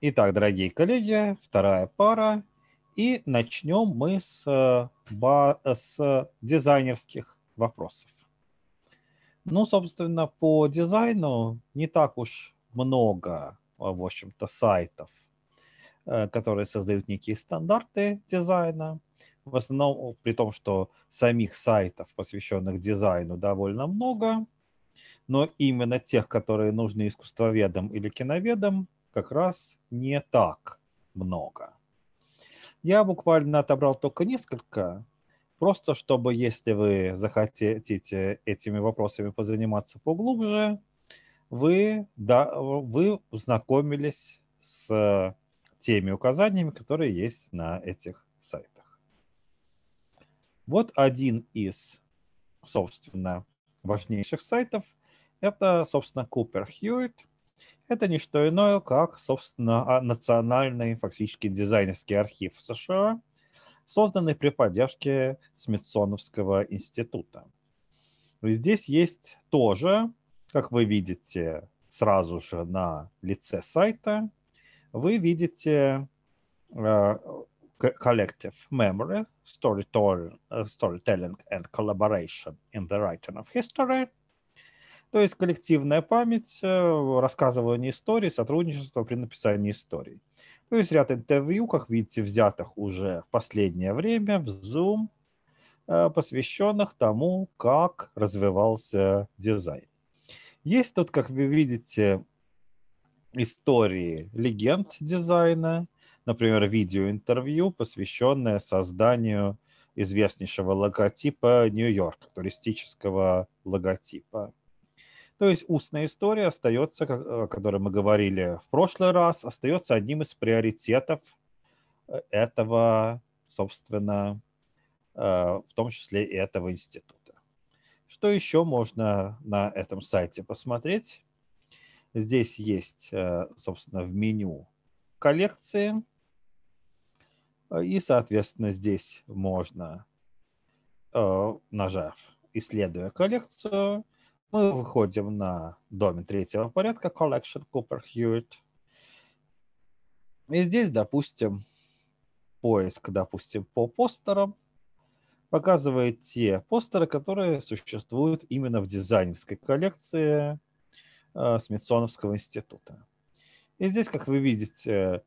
Итак, дорогие коллеги, вторая пара. И начнем мы с, э, э, с дизайнерских вопросов. Ну, собственно, по дизайну не так уж много, э, в общем-то, сайтов, которые создают некие стандарты дизайна. В основном, при том, что самих сайтов, посвященных дизайну, довольно много, но именно тех, которые нужны искусствоведам или киноведам, как раз не так много. Я буквально отобрал только несколько, просто чтобы, если вы захотите этими вопросами позаниматься поглубже, вы, да, вы знакомились с теми указаниями, которые есть на этих сайтах. Вот один из, собственно, важнейших сайтов – это, собственно, Cooper Hewitt – это не что иное, как, собственно, а, национальный фактически дизайнерский архив США, созданный при поддержке Смитсоновского института. И здесь есть тоже, как вы видите сразу же на лице сайта, вы видите collective э, memory, э, storytelling and collaboration in the writing of history, то есть коллективная память, э, рассказывание истории, сотрудничество при написании историй. То есть ряд интервью, как видите, взятых уже в последнее время в Zoom, э, посвященных тому, как развивался дизайн. Есть тут, как вы видите, истории легенд дизайна, например, видеоинтервью, посвященное созданию известнейшего логотипа Нью-Йорка, туристического логотипа. То есть устная история остается, о которой мы говорили в прошлый раз, остается одним из приоритетов э, этого, собственно, э, в том числе и этого института. Что еще можно на этом сайте посмотреть? Здесь есть, э, собственно, в меню коллекции. И, соответственно, здесь можно, нажав «Исследуя коллекцию», мы выходим на доме третьего порядка Collection Cooper Hewitt. И здесь, допустим, поиск, допустим, по постерам показывает те постеры, которые существуют именно в дизайнерской коллекции э, Смитсоновского института. И здесь, как вы видите,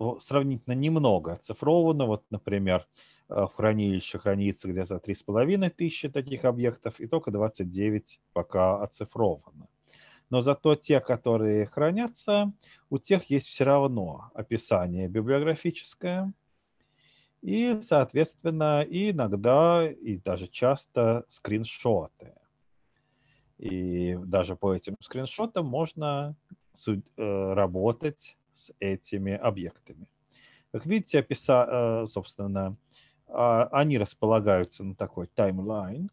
э, сравнительно немного оцифровано. Вот, например, Э, в хранилище хранится где-то 3,5 тысячи таких объектов, и только 29 пока оцифровано. Но зато те, которые хранятся, у тех есть все равно описание библиографическое, и, соответственно, иногда и даже часто скриншоты. И даже по этим скриншотам можно э, работать с этими объектами. Как видите, описа, э, собственно, а, они располагаются на такой таймлайн.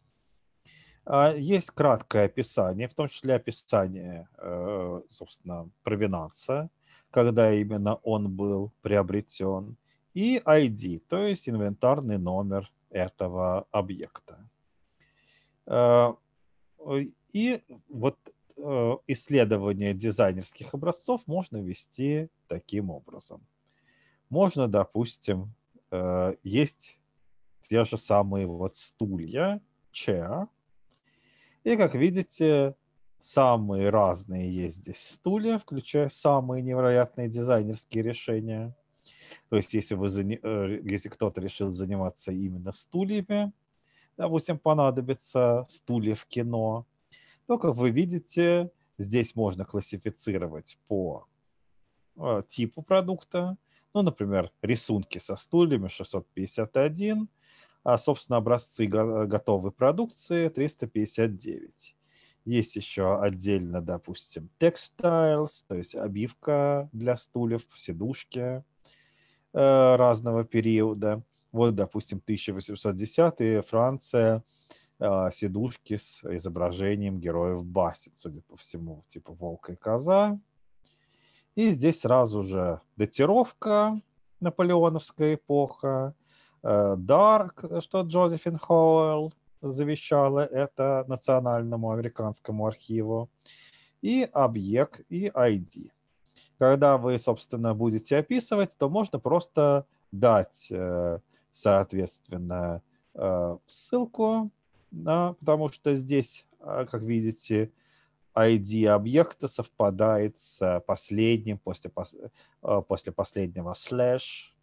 А, есть краткое описание, в том числе описание, э, собственно, провинанса, когда именно он был приобретен, и ID, то есть инвентарный номер этого объекта. А, и вот э, исследование дизайнерских образцов можно вести таким образом. Можно, допустим, э, есть те же самые вот стулья, chair. И, как видите, самые разные есть здесь стулья, включая самые невероятные дизайнерские решения. То есть, если, вы, э, если кто-то решил заниматься именно стульями, допустим, понадобится стулья в кино, то, как вы видите, здесь можно классифицировать по э, типу продукта. Ну, например, рисунки со стульями 651, а, собственно, образцы э, готовой продукции 359. Есть еще отдельно, допустим, текстайлс, то есть обивка для стульев, сидушки э, разного периода. Вот, допустим, 1810 Франция, э, сидушки с изображением героев Бассет, судя по всему, типа волка и коза. И здесь сразу же датировка, наполеоновская эпоха, Дарк, э, что Джозефин Хоуэлл завещала э, это Национальному американскому архиву, и объект, и ID. Когда вы, собственно, будете описывать, то можно просто дать, э, соответственно, ссылку, на, потому что здесь, как видите, ID объекта совпадает с последним, после, после последнего слэш,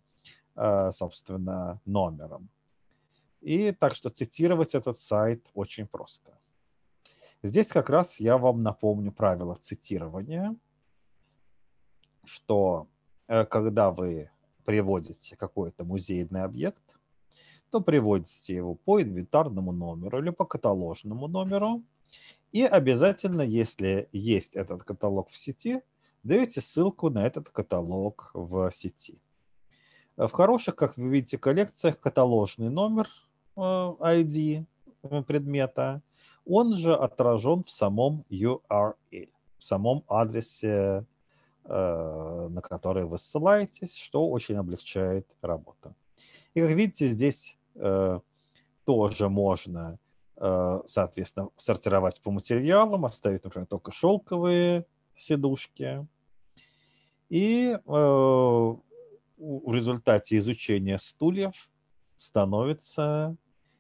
Э, собственно, номером. И так что цитировать этот сайт очень просто. Здесь как раз я вам напомню правила цитирования, что э, когда вы приводите какой-то музейный объект, то приводите его по инвентарному номеру или по каталожному номеру. И обязательно, если есть этот каталог в сети, даете ссылку на этот каталог в сети. Э, в хороших, как вы видите, коллекциях каталожный номер ID э, э, предмета, он же отражен в самом URL, в самом адресе, на который вы ссылаетесь, что очень облегчает работу. И как видите, здесь тоже можно, соответственно, сортировать по материалам, оставить, например, только шелковые сидушки. И в результате изучения стульев становится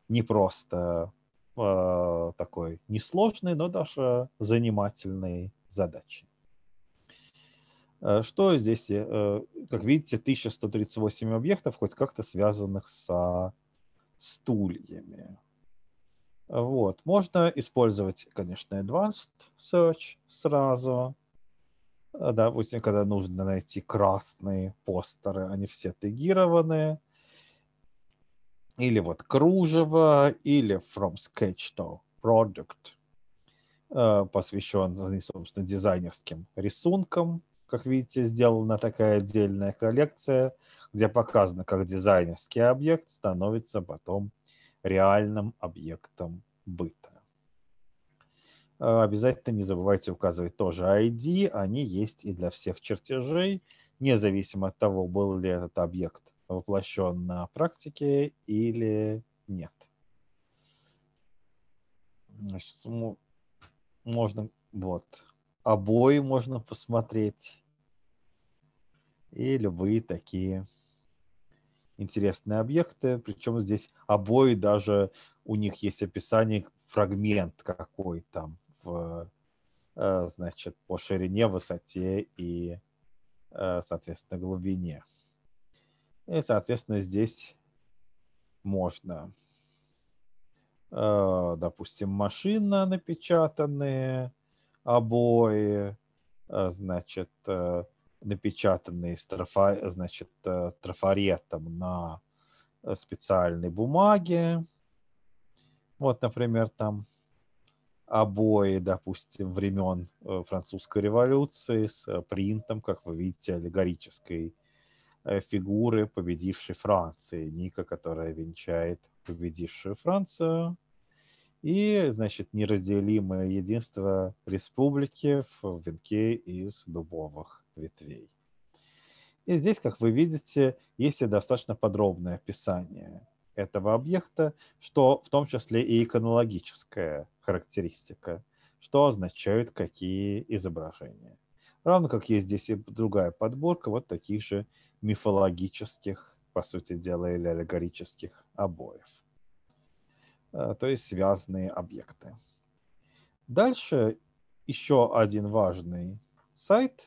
не просто э, такой несложной, но даже занимательной задачей. Э, что здесь, э, как видите, 1138 объектов, хоть как-то связанных со стульями. Вот. Можно использовать, конечно, Advanced Search сразу, а, допустим, когда нужно найти красные постеры, они все тегированные, или вот кружево, или from sketch to product, а, посвященный, собственно, дизайнерским рисункам. Как видите, сделана такая отдельная коллекция, где показано, как дизайнерский объект становится потом реальным объектом быта. А, обязательно не забывайте указывать тоже ID. Они есть и для всех чертежей, независимо от того, был ли этот объект воплощен на практике или нет. Значит, можно вот обои можно посмотреть и любые такие интересные объекты. Причем здесь обои даже у них есть описание фрагмент какой там Э, значит, по ширине, высоте и, э, соответственно, глубине. И, соответственно, здесь можно, э, допустим, машина напечатанные, обои, значит, напечатанные трафа, значит, трафаретом на специальной бумаге. Вот, например, там обои, допустим, времен э, французской революции с э, принтом, как вы видите, аллегорической э, фигуры победившей Франции, Ника, которая венчает победившую Францию, и, значит, неразделимое единство республики в венке из дубовых ветвей. И здесь, как вы видите, есть и достаточно подробное описание этого объекта, что в том числе и иконологическое характеристика, что означают какие изображения. Равно как есть здесь и другая подборка вот таких же мифологических, по сути дела, или аллегорических обоев. Э, то есть связанные объекты. Дальше еще один важный сайт,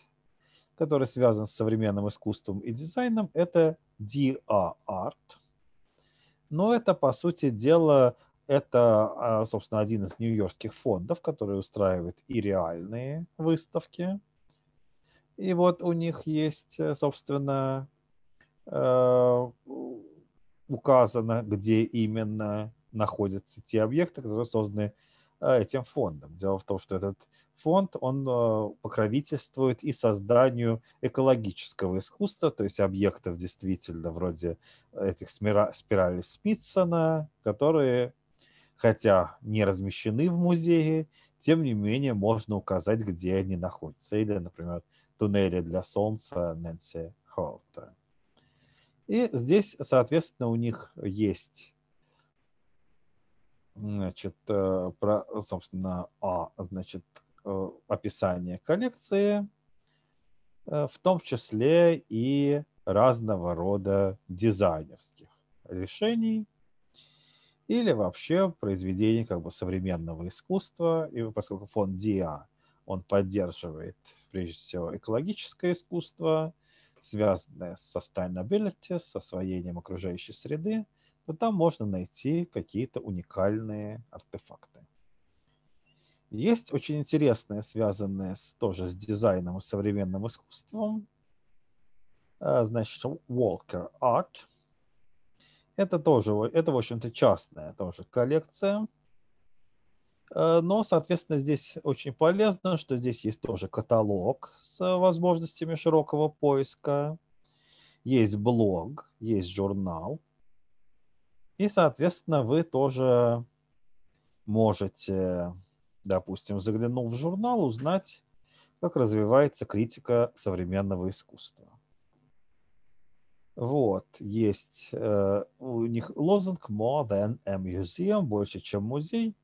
который связан с современным искусством и дизайном, это DA Art. Но это, по сути дела, это, а, собственно, один из нью-йоркских фондов, который устраивает и реальные выставки. И вот у них есть, э, собственно, э, указано, где именно находятся те объекты, которые созданы э, этим фондом. Дело в том, что этот фонд, он покровительствует и созданию экологического искусства, то есть объектов действительно вроде этих спиралей Смитсона, которые хотя не размещены в музее, тем не менее можно указать, где они находятся. Или, например, туннели для солнца Нэнси Холта. И здесь, соответственно, у них есть значит, э, про, собственно, а, значит, э, описание коллекции, э, в том числе и разного рода дизайнерских решений – или вообще произведений как бы современного искусства. И поскольку фонд ДИА, он поддерживает прежде всего экологическое искусство, связанное со sustainability, с освоением окружающей среды, то там можно найти какие-то уникальные артефакты. Есть очень интересные связанные с, тоже с дизайном и современным искусством, а, значит, Walker Art – это тоже, это, в общем-то, частная тоже коллекция. Э, но, соответственно, здесь очень полезно, что здесь есть тоже каталог с возможностями широкого поиска, есть блог, есть журнал. И, соответственно, вы тоже можете, допустим, заглянув в журнал, узнать, как развивается критика современного искусства. Вот, есть э, у них лозунг «More than a museum», «Больше, чем музей»,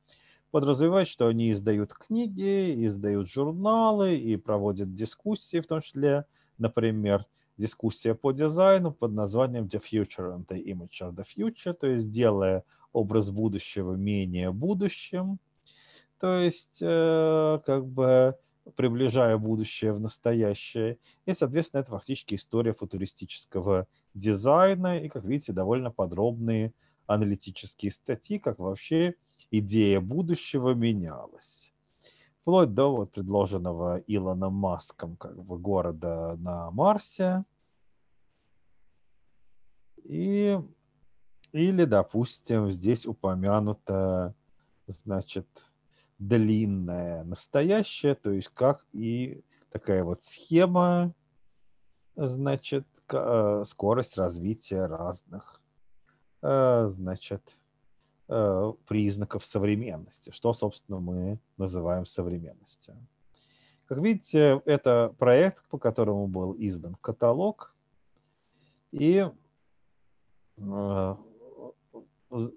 подразумевает, что они издают книги, издают журналы и проводят дискуссии, в том числе, например, дискуссия по дизайну под названием The Future and the Image of the Future, то есть делая образ будущего менее будущим. То есть, э, как бы, приближая будущее в настоящее. И, соответственно, это фактически история футуристического дизайна и, как видите, довольно подробные аналитические статьи, как вообще идея будущего менялась. Вплоть до вот предложенного Илоном Маском как бы, города на Марсе. И, или, допустим, здесь упомянуто, значит, длинное настоящее, то есть как и такая вот схема, значит, э, скорость развития разных, э, значит, э, признаков современности, что, собственно, мы называем современностью. Как видите, это проект, по которому был издан каталог, и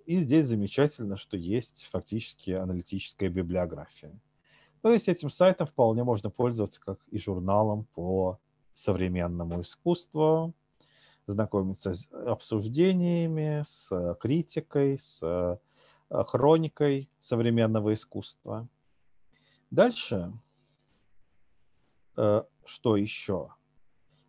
и здесь замечательно, что есть фактически аналитическая библиография. То есть этим сайтом вполне можно пользоваться как и журналом по современному искусству, знакомиться с обсуждениями, с критикой, с э, хроникой современного искусства. Дальше, э, что еще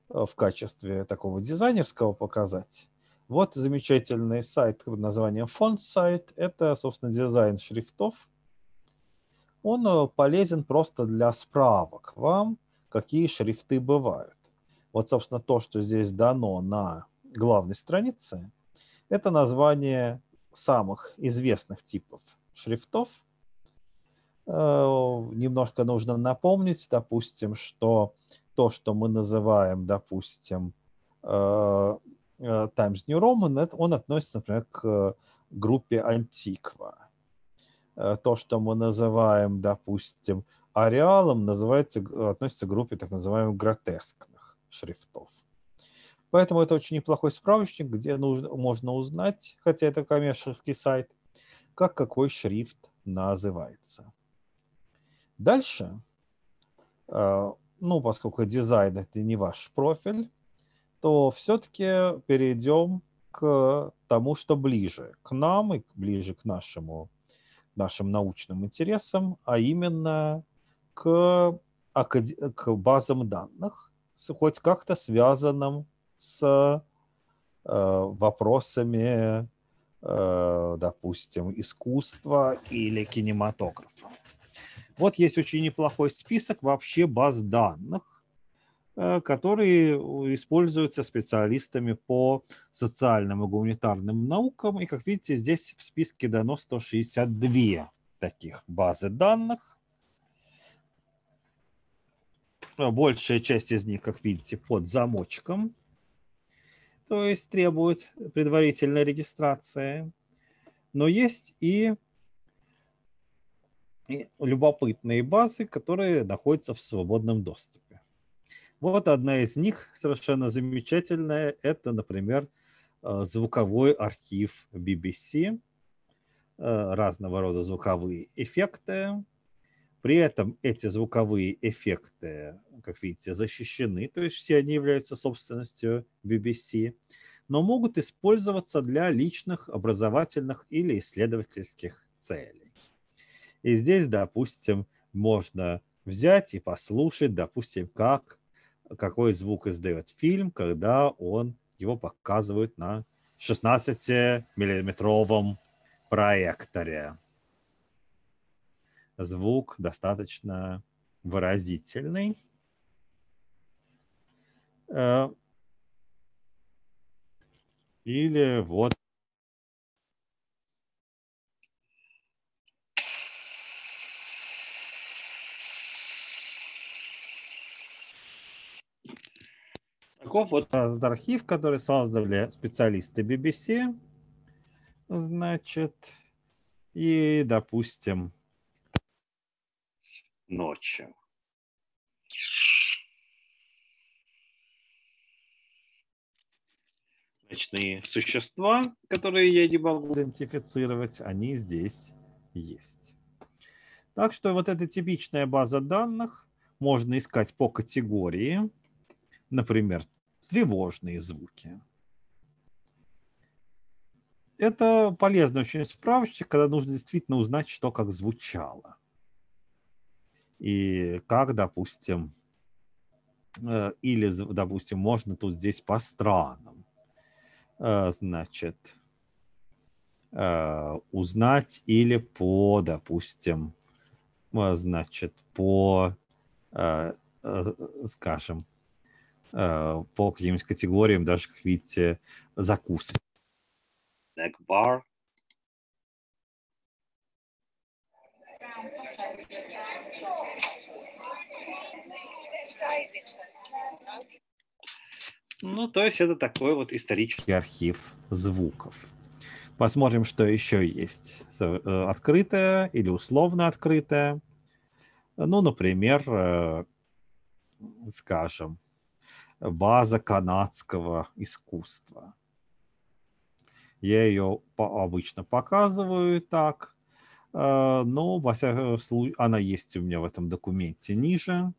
э, в качестве такого дизайнерского показать? Вот замечательный сайт под названием Font Site. Это, собственно, дизайн шрифтов. Он э, полезен просто для справок вам, какие шрифты бывают. Вот, собственно, то, что здесь дано на главной странице, это название самых известных типов шрифтов. Э, немножко нужно напомнить, допустим, что то, что мы называем, допустим, э, Э, Times New Roman, он относится, например, к э, группе антиква. Э, то, что мы называем, допустим, ареалом, называется, относится к группе так называемых гротескных шрифтов. Поэтому это очень неплохой справочник, где нужно, можно узнать, хотя это коммерческий сайт, как какой шрифт называется. Дальше, ну, поскольку дизайн – это не ваш профиль, то все-таки перейдем к тому, что ближе к нам и ближе к нашему, нашим научным интересам, а именно к, к базам данных, хоть как-то связанным с э, вопросами, э, допустим, искусства или кинематографа. Вот есть очень неплохой список вообще баз данных, Э, которые используются специалистами по социальным и гуманитарным наукам. И, как видите, здесь в списке дано 162 таких базы данных. Ну, большая часть из них, как видите, под замочком, то есть требует предварительной регистрации. Но есть и любопытные базы, которые находятся в свободном доступе. Вот одна из них совершенно замечательная. Это, например, э, звуковой архив BBC, э, разного рода звуковые эффекты. При этом эти звуковые эффекты, как видите, защищены, то есть все они являются собственностью BBC, но могут использоваться для личных, образовательных или исследовательских целей. И здесь, допустим, можно взять и послушать, допустим, как какой звук издает фильм, когда он его показывают на 16-миллиметровом проекторе. Звук достаточно выразительный. Э, или вот Таков вот архив, который создали специалисты BBC. Значит, и, допустим, ночью. Ночные существа, которые я не могу идентифицировать, они здесь есть. Так что вот эта типичная база данных можно искать по категории, например, тревожные звуки. Это полезно очень справочник, когда нужно действительно узнать, что как звучало. И как, допустим, э, или, допустим, можно тут здесь по странам, э, значит, э, узнать или по, допустим, значит, по, скажем, Э, по каким-нибудь категориям, даже, как видите, закусок. Snack bar. Ну, то есть это такой вот исторический архив звуков. Посмотрим, что еще есть. Э, открытое или условно открытое. Ну, например, э, скажем, база канадского искусства. Я ее обычно показываю так, э, но во всяком э, случае она есть у меня в этом документе ниже.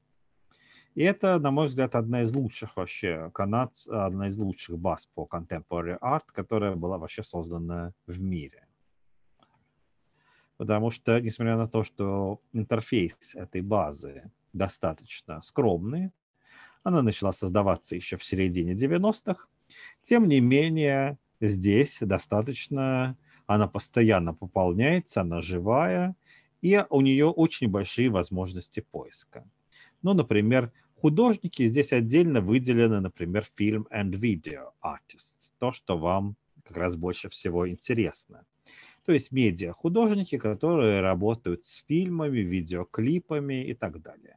И это, на мой взгляд, одна из лучших вообще канад, одна из лучших баз по contemporary art, которая была вообще создана в мире. Потому что, несмотря на то, что интерфейс этой базы достаточно скромный, она начала создаваться еще в середине 90-х. Тем не менее, здесь достаточно, она постоянно пополняется, она живая, и у нее очень большие возможности поиска. Ну, например, художники здесь отдельно выделены, например, фильм and video artists, то, что вам как раз больше всего интересно. То есть медиа-художники, которые работают с фильмами, видеоклипами и так далее.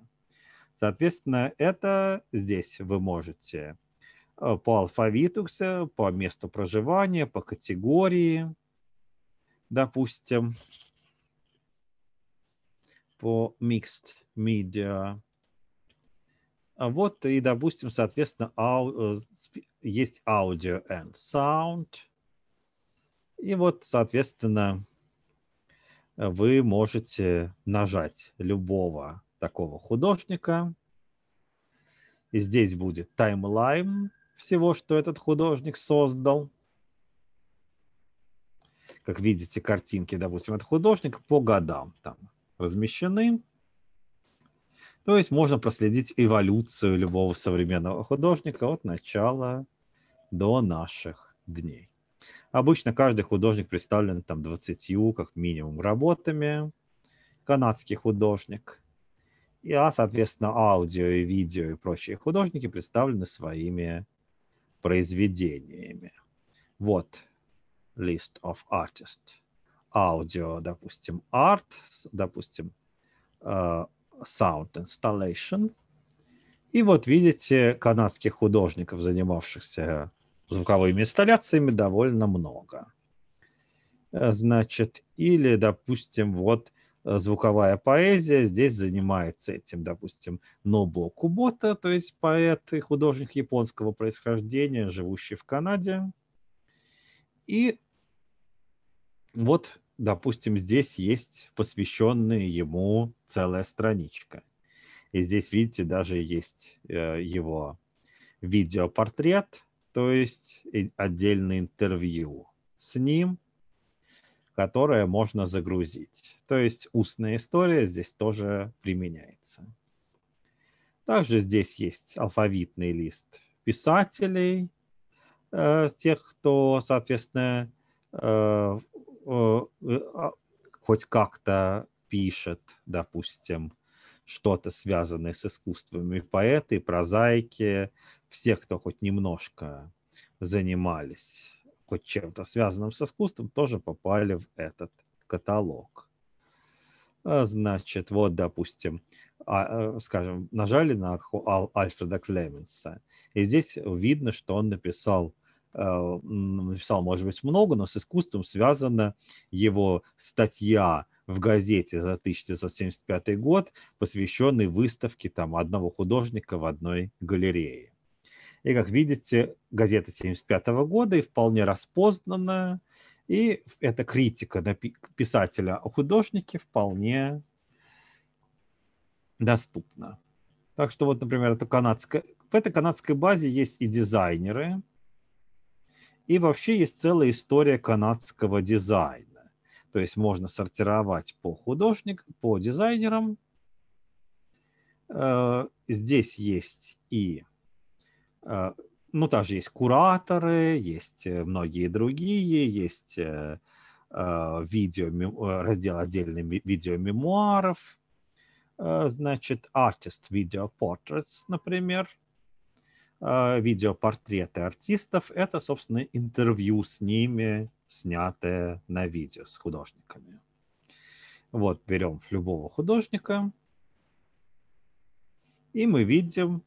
Соответственно, это здесь вы можете э, по алфавиту, по месту проживания, по категории, допустим, по mixed media. А вот и, допустим, соответственно, ау, э, есть audio and sound. И вот, соответственно, вы можете нажать любого такого художника. И здесь будет таймлайн всего, что этот художник создал. Как видите, картинки, допустим, от художника по годам там размещены. То есть можно проследить эволюцию любого современного художника от начала до наших дней. Обычно каждый художник представлен там 20 как минимум работами. Канадский художник – и, а, соответственно, аудио и видео и прочие художники представлены своими произведениями. Вот list of artists. Аудио, допустим, art, допустим, э, sound installation. И вот видите, канадских художников, занимавшихся звуковыми инсталляциями, довольно много. Э, значит, или, допустим, вот Э, звуковая поэзия здесь занимается этим, допустим, Нобо Кубота, то есть поэт и художник японского происхождения, живущий в Канаде. И вот, допустим, здесь есть посвященная ему целая страничка. И здесь, видите, даже есть э, его видеопортрет, то есть отдельное интервью с ним – которое можно загрузить. То есть устная история здесь тоже применяется. Также здесь есть алфавитный лист писателей, э, тех, кто, соответственно, э, э, а, хоть как-то пишет, допустим, что-то связанное с искусствами поэты, прозаики, всех, кто хоть немножко занимались хоть чем-то связанным с искусством, тоже попали в этот каталог. А, значит, вот, допустим, а, э, скажем, нажали на а, Альфреда Клеменса, и здесь видно, что он написал э, написал, может быть, много, но с искусством связана его статья в газете за 1975 год, посвященной выставке там одного художника в одной галерее. И, как видите, газета 75 года и вполне распознанная. И эта критика на писателя о художнике вполне доступна. Так что вот, например, это канадская... в этой канадской базе есть и дизайнеры, и вообще есть целая история канадского дизайна. То есть можно сортировать по художник, по дизайнерам. Э, здесь есть и Э, ну, также есть кураторы, есть э, многие другие, есть э, видео, раздел отдельный видеомемуаров, значит, артист видео portraits, например, видеопортреты артистов. Это, собственно, интервью с ними, снятое на видео с художниками. Вот берем любого художника, и мы видим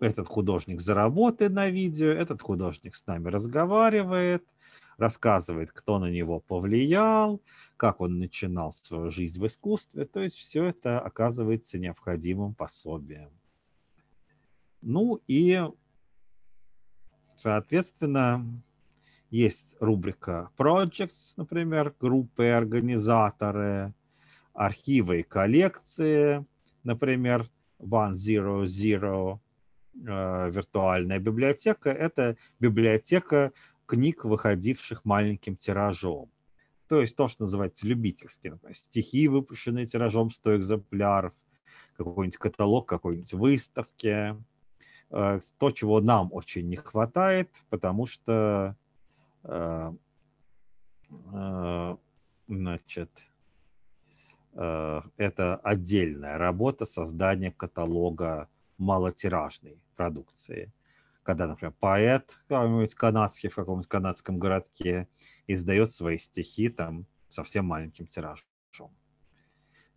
этот художник заработает на видео, этот художник с нами разговаривает, рассказывает, кто на него повлиял, как он начинал свою жизнь в искусстве. То есть все это оказывается необходимым пособием. Ну и, соответственно, есть рубрика Projects, например, группы и организаторы, архивы и коллекции, например, 100, Э, виртуальная библиотека – это библиотека книг, выходивших маленьким тиражом. То есть то, что называется любительским. стихи, выпущенные тиражом 100 экземпляров, какой-нибудь каталог, какой-нибудь выставки. Э, то, чего нам очень не хватает, потому что э, значит, это отдельная работа создания каталога малотиражной продукции. Когда, например, поэт какой-нибудь канадский в каком-нибудь канадском городке издает свои стихи там совсем маленьким тиражом.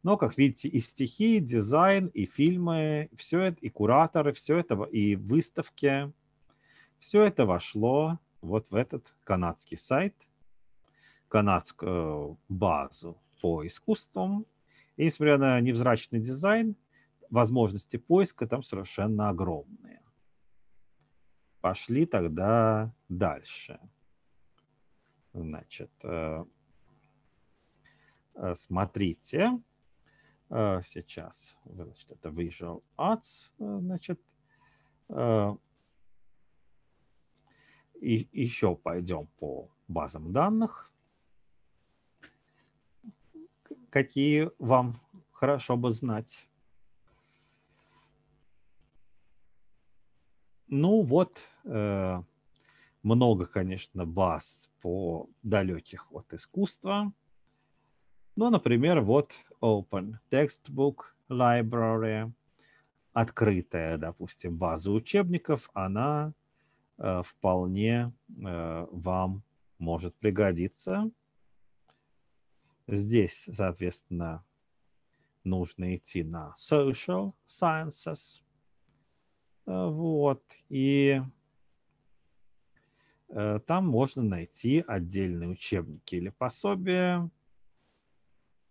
Но, как видите, и стихи, и дизайн, и фильмы, все это, и кураторы, все это, и выставки, все это вошло вот в этот канадский сайт, канадскую базу по искусствам. И, несмотря на невзрачный дизайн, возможности поиска там совершенно огромные. Пошли тогда дальше. Значит, э, э, смотрите. Э, сейчас, значит, это Visual Arts, значит, и еще пойдем по базам данных. Какие вам хорошо бы знать? Ну вот, э, много, конечно, баз по далеких от искусства. Ну, например, вот Open Textbook Library, открытая, допустим, база учебников, она э, вполне э, вам может пригодиться. Здесь, соответственно, нужно идти на Social Sciences. Э, вот. И э, там можно найти отдельные учебники или пособия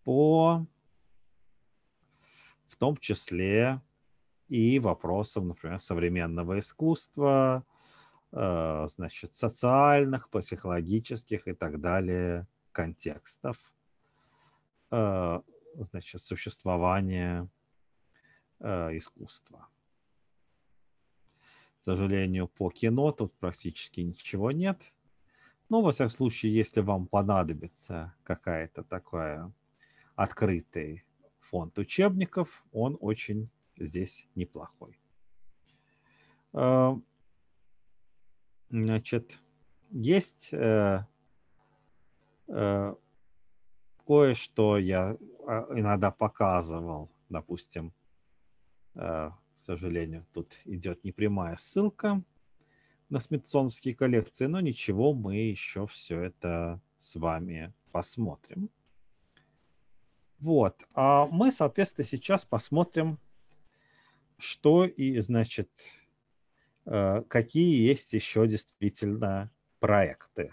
по в том числе и вопросам, например, современного искусства, э, значит, социальных, психологических и так далее контекстов, значит, существования искусства. К сожалению, по кино тут практически ничего нет. но ну, во всяком случае, если вам понадобится какая-то такая открытый фонд учебников, он очень здесь неплохой. А, значит, есть э, э, кое-что я а, иногда показывал, допустим, э, сожалению, тут идет непрямая ссылка на смитсонские коллекции, но ничего, мы еще все это с вами посмотрим. Вот, а мы, соответственно, сейчас посмотрим, что и, значит, э, какие есть еще действительно проекты.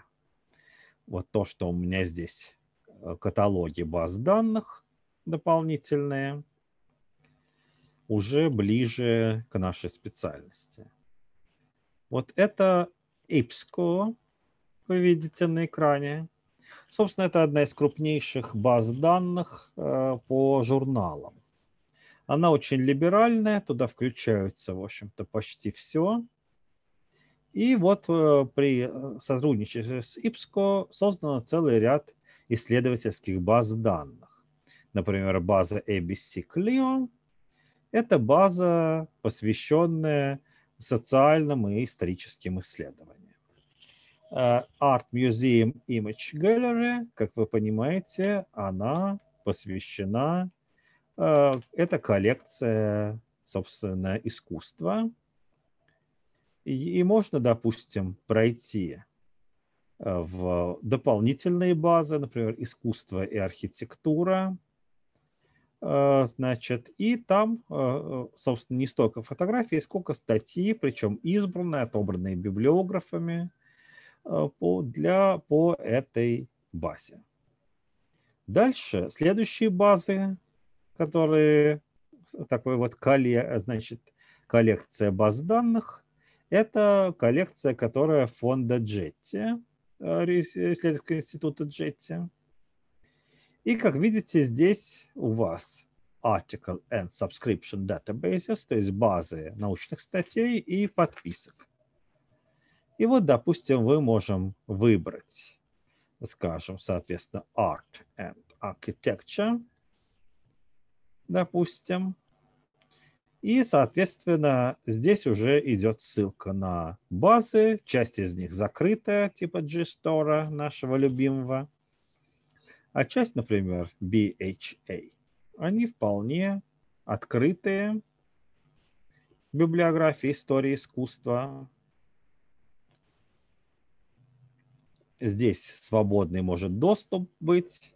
Вот то, что у меня здесь э, каталоги баз данных дополнительные – уже ближе к нашей специальности. Вот это IPSCO, вы видите на экране. Собственно, это одна из крупнейших баз данных э, по журналам. Она очень либеральная, туда включаются, в общем-то, почти все. И вот э, при э, сотрудничестве с IPSCO создан целый ряд исследовательских баз данных. Например, база ABC Clio – это база, посвященная социальным и историческим исследованиям. Э, Art Museum Image Gallery, как вы понимаете, она посвящена, э, это коллекция, собственно, искусства. И, можно, допустим, пройти э, в дополнительные базы, например, искусство и архитектура – Э, значит, и там, э, э, собственно, не столько фотографий, а сколько статьи, причем избранные, отобранные библиографами по, для, по этой базе. Дальше следующие базы, которые такой вот коле значит, коллекция баз данных, это коллекция, которая фонда Джетти, исследовательского института Джетти. И как видите, здесь у вас article and subscription databases, то есть базы научных статей и подписок. И вот, допустим, мы можем выбрать, скажем, соответственно, art and architecture, допустим. И, соответственно, здесь уже идет ссылка на базы. Часть из них закрытая, типа GSTOR нашего любимого. А часть, например, BHA, они вполне открытые библиографии истории искусства. Здесь свободный может доступ быть.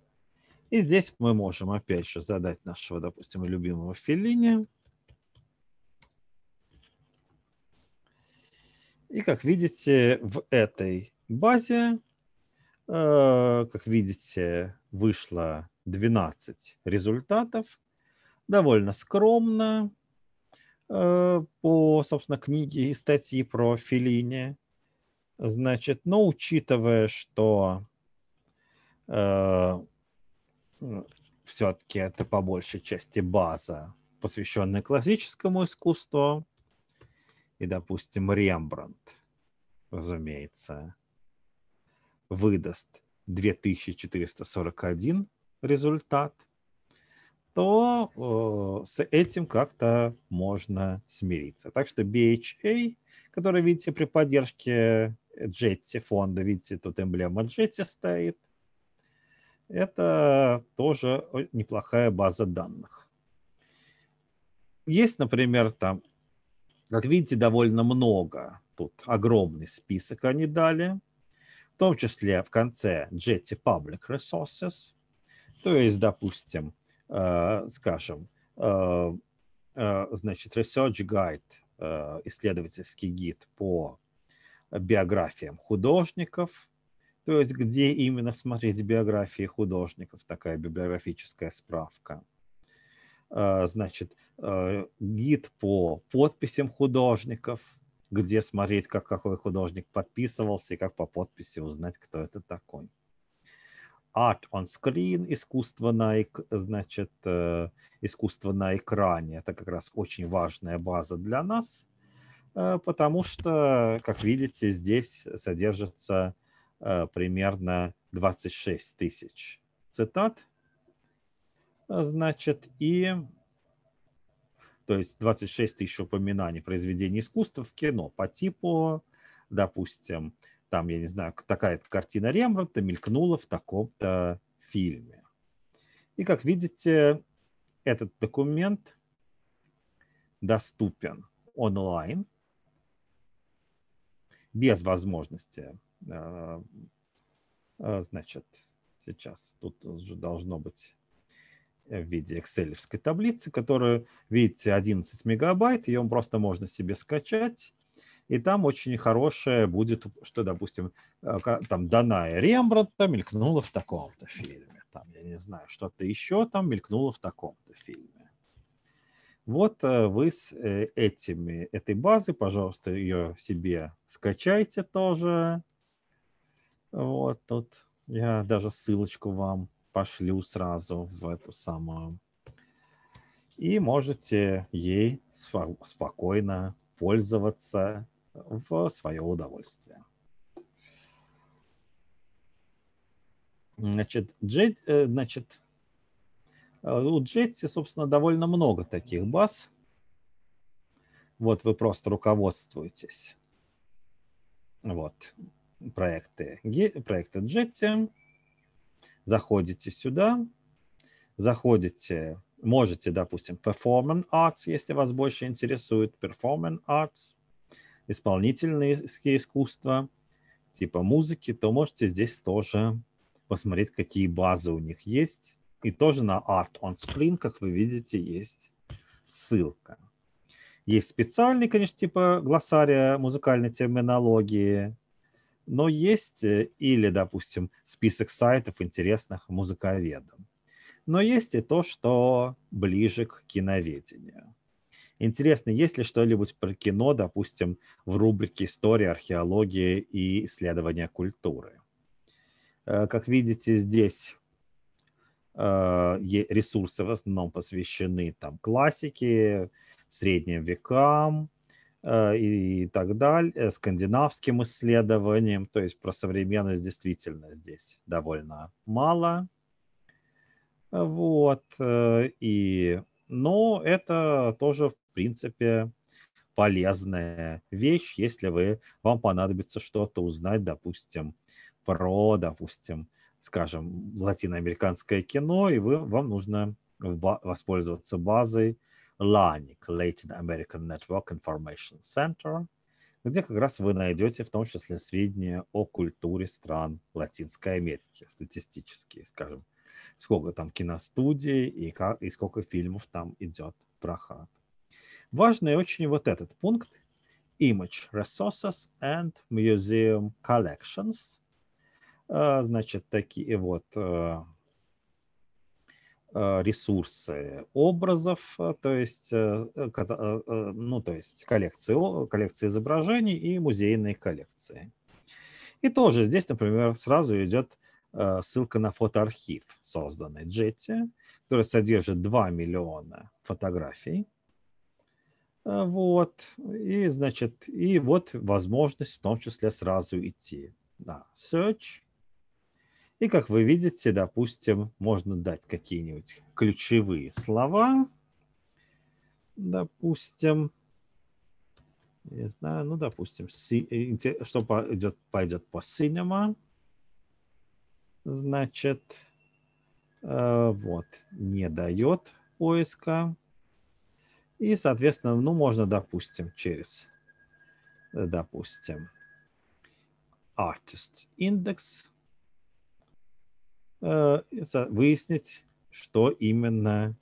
И здесь мы можем опять же задать нашего, допустим, любимого Феллини. И как видите, в этой базе, э, как видите, вышло 12 результатов. Довольно скромно э, по, собственно, книге и статьи про Филини. Значит, но учитывая, что э, все-таки это по большей части база, посвященная классическому искусству, и, допустим, Рембрандт, разумеется, выдаст 2441 результат, то э, с этим как-то можно смириться. Так что BHA, который, видите, при поддержке Jetty фонда, видите, тут эмблема Jetty стоит, это тоже неплохая база данных. Есть, например, там, как видите, довольно много, тут огромный список они дали – в том числе в конце Jetty Public Resources, то есть, допустим, э, скажем, э, э, значит, Research Guide, исследовательский гид по биографиям художников, то есть где именно смотреть биографии художников, такая библиографическая справка. Значит, гид по подписям художников, где смотреть, как какой художник подписывался и как по подписи узнать, кто это такой. Art on screen, искусство на, значит, э, искусство на экране. Это как раз очень важная база для нас, э, потому что, как видите, здесь содержится э, примерно 26 тысяч цитат. Значит, и то есть 26 тысяч упоминаний произведений искусства в кино по типу, допустим, там, я не знаю, такая картина Рембрандта мелькнула в таком-то фильме. И, как видите, этот документ доступен онлайн без возможности, э, э, значит, сейчас тут уже должно быть Э, в виде excel таблицы, которую, видите, 11 мегабайт, ее просто можно себе скачать, и там очень хорошее будет, что, допустим, э, там Даная Рембрандта мелькнула в таком-то фильме, там, я не знаю, что-то еще там мелькнуло в таком-то фильме. Вот э, вы с этими, этой базы, пожалуйста, ее себе скачайте тоже. Вот тут я даже ссылочку вам пошлю сразу в эту самую. И можете ей спокойно пользоваться в свое удовольствие. Значит, джет, э, значит, э, у Jetty, собственно, довольно много таких баз. Вот вы просто руководствуетесь. Вот проекты, проекты Jetty заходите сюда, заходите, можете, допустим, Performance Arts, если вас больше интересует, Performance Arts, исполнительные искусства, типа музыки, то можете здесь тоже посмотреть, какие базы у них есть. И тоже на Art on Screen, как вы видите, есть ссылка. Есть специальный, конечно, типа глоссария музыкальной терминологии, но есть э, или, допустим, список сайтов, интересных музыковедам. Но есть и то, что ближе к киноведению. Интересно, есть ли что-нибудь про кино, допустим, в рубрике «История, археология и исследования культуры». Э, как видите, здесь э, ресурсы в основном посвящены там, классике, средним векам, Э, и так далее, э, скандинавским исследованиям, то есть про современность действительно здесь довольно мало. Вот, э, и, но это тоже, в принципе, полезная вещь, если вы, вам понадобится что-то узнать, допустим, про, допустим, скажем, латиноамериканское кино, и вы, вам нужно воспользоваться базой LANIC, Latin American Network Information Center, где как раз вы найдете в том числе сведения о культуре стран Латинской Америки, статистические, скажем, сколько там киностудий и, как, и сколько фильмов там идет в Важный очень вот этот пункт Image Resources and Museum Collections. Э, значит, такие вот э, Э, ресурсы образов, э, то есть, э, ну, то есть коллекции, коллекции изображений и музейные коллекции. И тоже здесь, например, сразу идет ссылка на фотоархив, созданный Джетти, который содержит 2 миллиона фотографий. Вот. И, значит, и вот возможность в том числе сразу идти на search, и как вы видите, допустим, можно дать какие-нибудь ключевые слова. Допустим, не знаю, ну, допустим, э, что пойдет, пойдет по cinema. Значит, э, вот, не дает поиска. И, соответственно, ну, можно, допустим, через, э, допустим, artist index Э, выяснить, что именно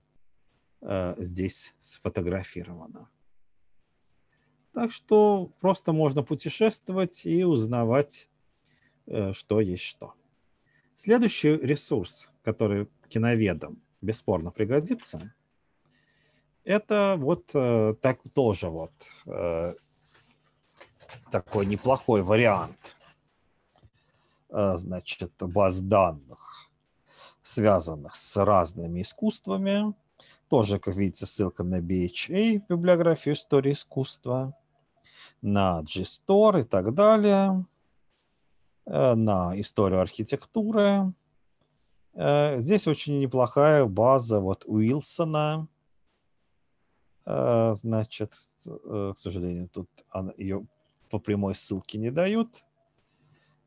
э, здесь сфотографировано. Так что просто можно путешествовать и узнавать, э, что есть что. Следующий ресурс, который киноведам бесспорно пригодится, это вот так тоже вот такой неплохой вариант значит, баз данных связанных с разными искусствами. Тоже, как видите, ссылка на BHA, библиографию истории искусства, на GSTOR и так далее, э, на историю архитектуры. Э, здесь очень неплохая база вот Уилсона. Э, значит, к сожалению, тут ее по прямой ссылке не дают.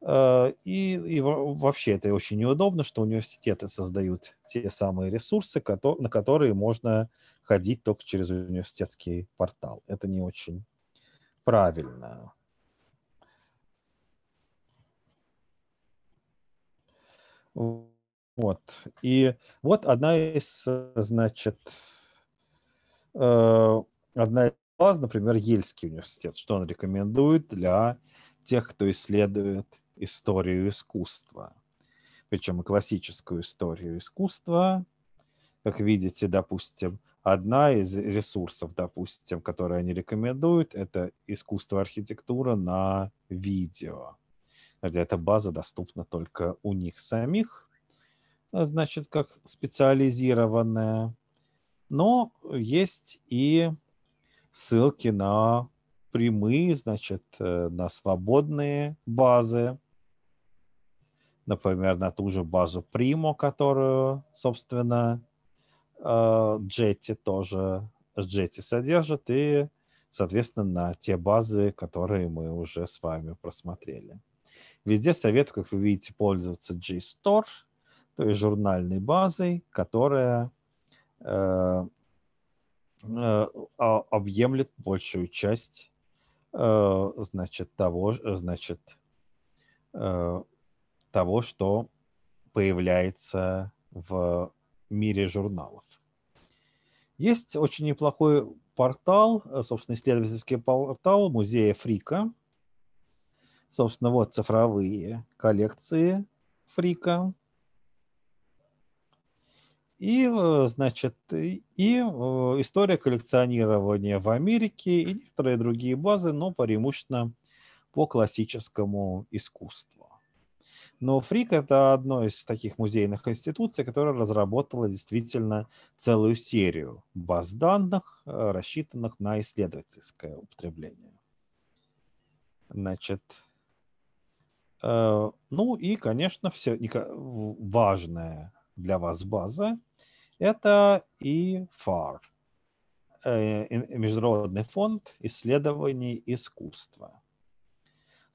Э, и, и вообще это очень неудобно, что университеты создают те самые ресурсы, на которые можно ходить только через университетский портал. Это не очень правильно. Вот. И вот одна из, значит, э, одна из баз, например, Ельский университет, что он рекомендует для тех, кто исследует историю искусства. Причем классическую историю искусства, как видите, допустим, одна из ресурсов, допустим, которые они рекомендуют, это искусство архитектура на видео, Хотя эта база доступна только у них самих, а значит, как специализированная. Но есть и ссылки на прямые, значит, э, на свободные базы, например, на ту же базу Primo, которую, собственно, Jetty э, тоже Jetty содержит, и, соответственно, на те базы, которые мы уже с вами просмотрели. Везде советую, как вы видите, пользоваться JSTOR, то есть журнальной базой, которая э, э, объемлет большую часть значит, того, значит, того, что появляется в мире журналов. Есть очень неплохой портал, э, собственно, исследовательский портал музея Фрика. Собственно, вот цифровые коллекции Фрика. И, э, значит, и э, история коллекционирования в Америке и некоторые другие базы, но преимущественно по классическому искусству. Но Фрик – это одно из таких музейных институций, которая разработала действительно целую серию баз данных, э, рассчитанных на исследовательское употребление. Значит, э, ну и, конечно, все важное для вас база – это и FAR – э, Международный фонд исследований искусства –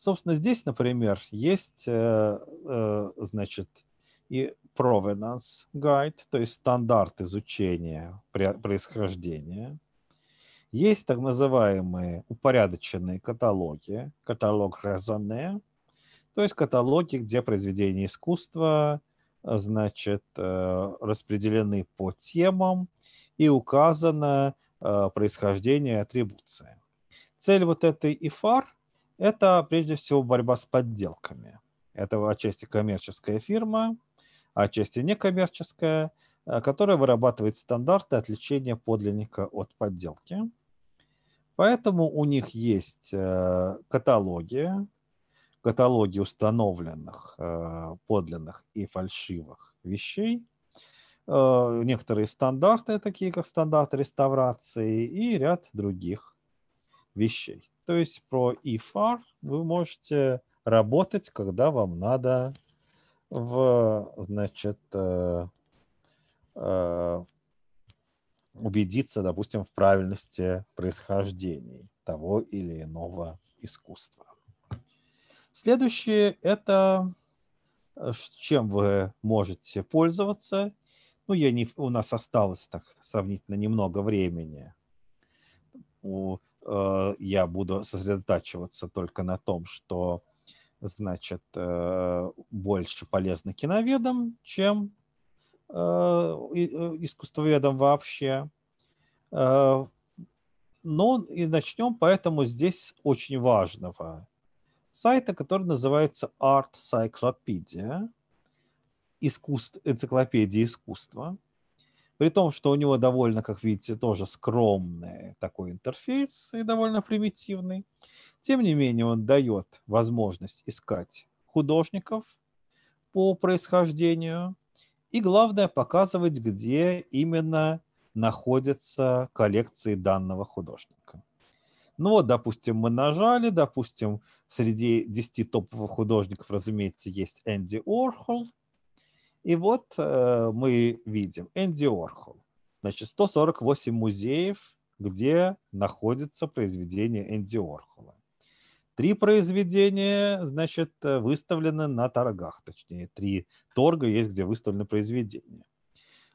Собственно, здесь, например, есть, э, э, значит, и Provenance Guide, то есть стандарт изучения происхождения. Есть так называемые упорядоченные каталоги, каталог Резоне, то есть каталоги, где произведения искусства э, значит, распределены по темам и указано происхождение атрибуция. Цель вот этой ИФАР это прежде всего борьба с подделками. Это отчасти коммерческая фирма, отчасти некоммерческая, э, которая вырабатывает стандарты отличения подлинника от подделки. Поэтому у них есть э, каталоги, каталоги установленных э, подлинных и фальшивых вещей, некоторые стандарты, такие как стандарт реставрации и ряд других вещей то есть про ifr e вы можете работать, когда вам надо в, значит, э, э, убедиться, допустим, в правильности происхождения того или иного искусства. Следующее – это э, чем вы можете пользоваться. Ну, я не, у нас осталось так сравнительно немного времени. У Э, я буду сосредотачиваться только на том, что значит, э, больше полезно киноведам, чем э, искусствоведам вообще. Ну и начнем поэтому здесь очень важного сайта, который называется Art Cyclopedia, искусств, энциклопедия искусства. При том, что у него довольно, как видите, тоже скромный такой интерфейс и довольно примитивный. Тем не менее, он дает возможность искать художников по происхождению и, главное, показывать, где именно находятся коллекции данного художника. Ну вот, допустим, мы нажали, допустим, среди 10 топовых художников, разумеется, есть Энди Орхол, и вот э, мы видим Энди Орхол. Значит, 148 музеев, где находится произведение Энди Орхола. Три произведения, значит, э, выставлены на торгах, точнее, три торга есть, где выставлены произведения.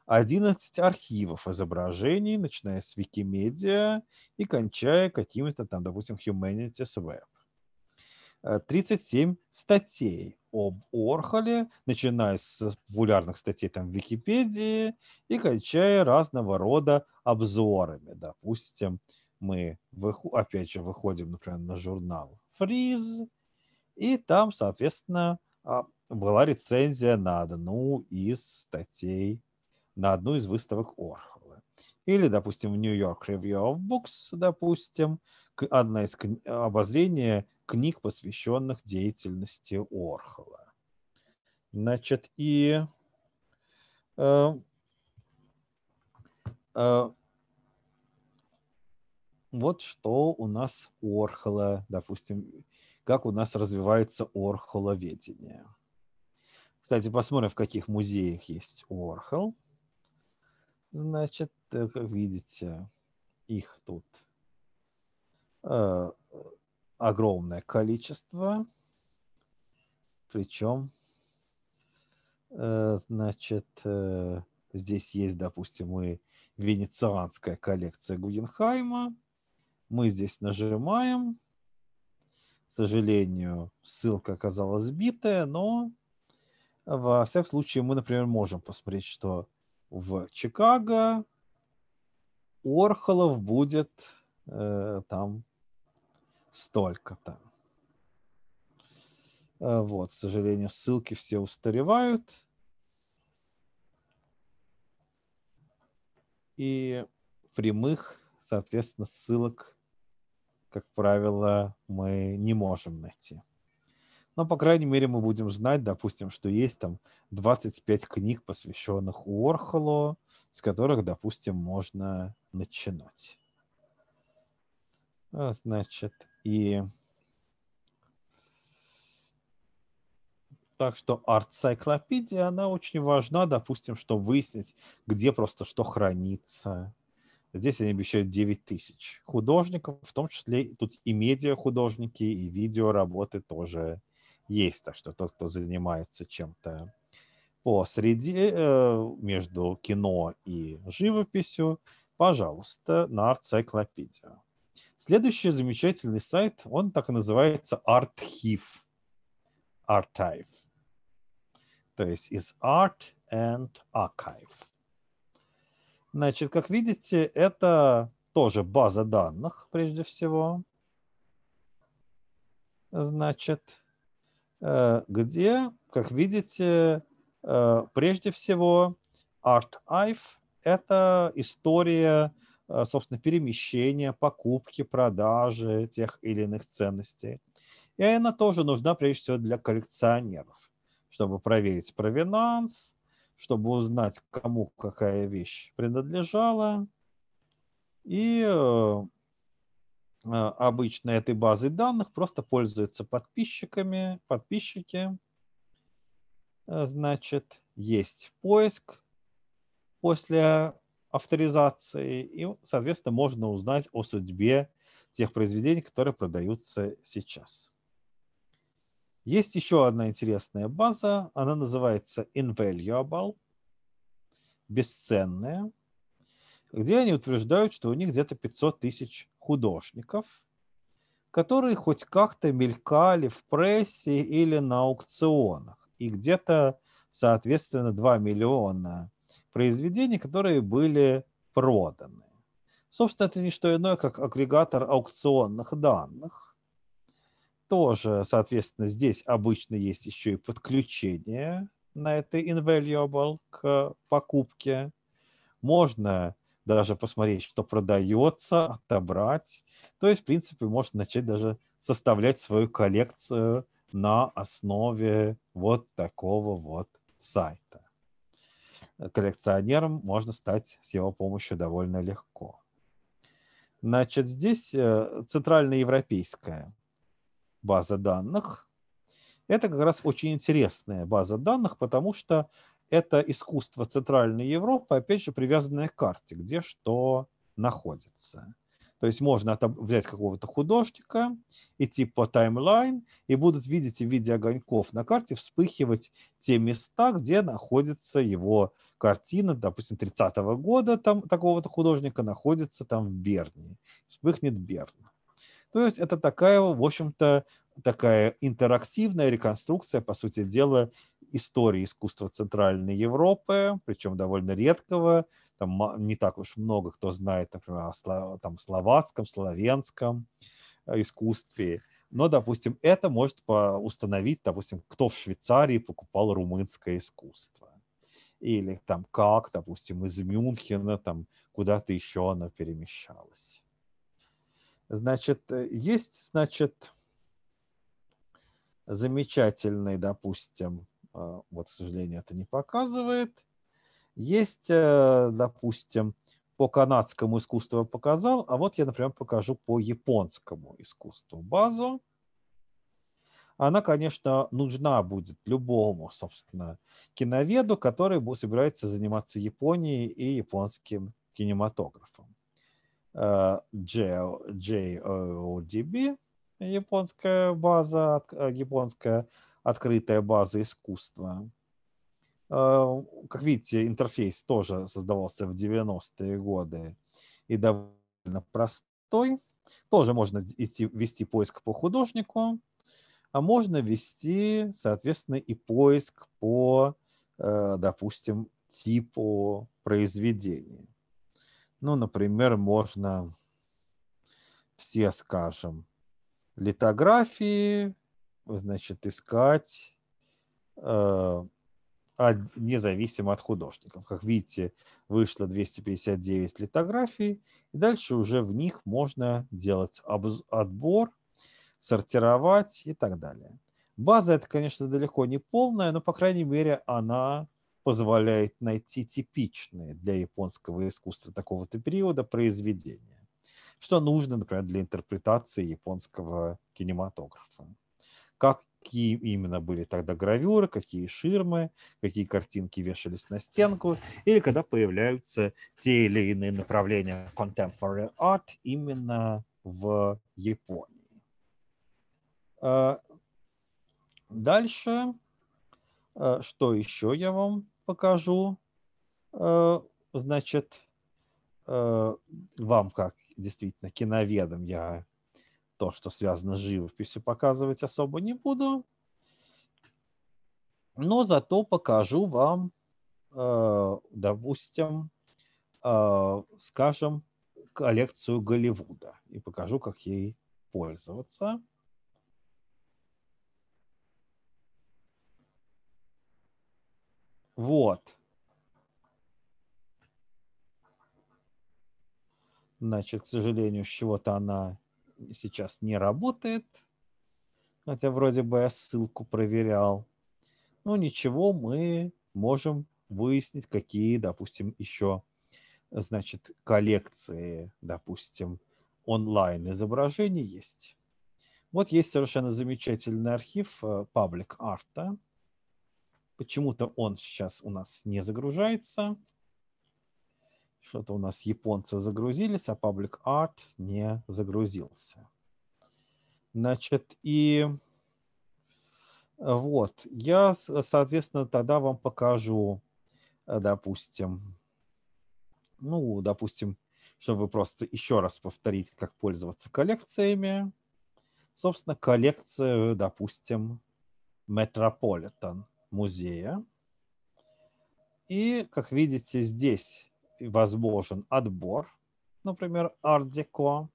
11 архивов изображений, начиная с Викимедиа и кончая какими-то там, допустим, Humanities Web. 37 э, статей об Орхоле, начиная с популярных статей там в Википедии и кончая разного рода обзорами. Допустим, мы опять же выходим, например, на журнал Фриз, и там, соответственно, а, была рецензия на одну из статей, на одну из выставок Орхолы. Или, допустим, в New York Review of Books, допустим, одна из обозрений книг, посвященных деятельности Орхова. Значит, и э, э, вот что у нас Орхола, допустим, как у нас развивается Орхоловедение. Кстати, посмотрим, в каких музеях есть Орхол. Значит, э, как видите, их тут э, огромное количество. Причем, э, значит, э, здесь есть, допустим, и венецианская коллекция Гугенхайма. Мы здесь нажимаем. К сожалению, ссылка оказалась сбитая, но во всяком случае мы, например, можем посмотреть, что в Чикаго Орхолов будет э, там столько-то. Э, вот, к сожалению, ссылки все устаревают. И прямых, соответственно, ссылок, как правило, мы не можем найти. Но, по крайней мере, мы будем знать, допустим, что есть там 25 книг, посвященных Уорхолу, с которых, допустим, можно начинать. А, значит, и... Так что арт-сайклопедия, она очень важна, допустим, чтобы выяснить, где просто что хранится. Здесь они обещают 9 тысяч художников, в том числе тут и медиа художники, и видео работы тоже есть. Так что тот, кто занимается чем-то по среде э, между кино и живописью, пожалуйста, на арт-сайклопедию. Следующий замечательный сайт, он так и называется Arthiv. Archive. То есть из Art and Archive. Значит, как видите, это тоже база данных, прежде всего. Значит, э, где, как видите, э, прежде всего, ArtIve – это история Э, собственно, перемещения, покупки, продажи тех или иных ценностей. И она тоже нужна, прежде всего, для коллекционеров, чтобы проверить провинанс, чтобы узнать, кому какая вещь принадлежала. И э, э, обычно этой базой данных просто пользуются подписчиками, подписчики. Значит, есть поиск. После авторизации, и, соответственно, можно узнать о судьбе тех произведений, которые продаются сейчас. Есть еще одна интересная база, она называется Invaluable, бесценная, где они утверждают, что у них где-то 500 тысяч художников, которые хоть как-то мелькали в прессе или на аукционах. И где-то, соответственно, 2 миллиона произведений, которые были проданы. Собственно, это не что иное, как агрегатор аукционных данных. Тоже, соответственно, здесь обычно есть еще и подключение на этой invaluable к покупке. Можно даже посмотреть, что продается, отобрать. То есть, в принципе, можно начать даже составлять свою коллекцию на основе вот такого вот сайта коллекционером можно стать с его помощью довольно легко. Значит, здесь э, центральноевропейская база данных. Это как раз очень интересная база данных, потому что это искусство Центральной Европы, опять же, привязанное к карте, где что находится. То есть можно взять какого-то художника, идти по таймлайн, и будут видеть в виде огоньков на карте вспыхивать те места, где находится его картина, допустим, 30-го года там, такого-то художника находится там в Берне. Вспыхнет Берн. То есть это такая, в общем-то, такая интерактивная реконструкция, по сути дела, истории искусства Центральной Европы, причем довольно редкого. Там не так уж много кто знает, например, о там, словацком, словенском э, искусстве. Но, допустим, это может установить, допустим, кто в Швейцарии покупал румынское искусство. Или там как, допустим, из Мюнхена там куда-то еще оно перемещалось. Значит, э, есть, значит, замечательный, допустим, а, вот, к сожалению, это не показывает. Есть, э, допустим, по канадскому искусству я показал, а вот я, например, покажу по японскому искусству базу. Она, конечно, нужна будет любому, собственно, киноведу, который собирается заниматься Японией и японским кинематографом. JODB, э, японская база, э, японская открытая база искусства. Э, как видите, интерфейс тоже создавался в 90-е годы и довольно простой. Тоже можно идти, вести поиск по художнику, а можно вести, соответственно, и поиск по, э, допустим, типу произведения. Ну, например, можно все, скажем, литографии, значит, искать э, независимо от художников. Как видите, вышло 259 литографий, и дальше уже в них можно делать отбор, сортировать и так далее. База это, конечно, далеко не полная, но, по крайней мере, она позволяет найти типичные для японского искусства такого-то периода произведения, что нужно, например, для интерпретации японского кинематографа какие именно были тогда гравюры, какие ширмы, какие картинки вешались на стенку, или когда появляются те или иные направления в contemporary art именно в Японии. А, дальше, а, что еще я вам покажу? А, значит, вам как действительно киноведом я то, что связано с живописью, показывать особо не буду. Но зато покажу вам, э, допустим, э, скажем, коллекцию Голливуда и покажу, как ей пользоваться. Вот. Значит, к сожалению, с чего-то она сейчас не работает, хотя вроде бы я ссылку проверял. Но ну, ничего, мы можем выяснить, какие, допустим, еще, значит, коллекции, допустим, онлайн изображений есть. Вот есть совершенно замечательный архив э, Public Art. Почему-то он сейчас у нас не загружается. Что-то у нас японцы загрузились, а Public Art не загрузился. Значит, и э, вот, я, соответственно, тогда вам покажу, э, допустим, ну, допустим, чтобы просто еще раз повторить, как пользоваться коллекциями. Собственно, коллекцию, допустим, Метрополитен музея. И, как видите, здесь возможен отбор, например, ардеко.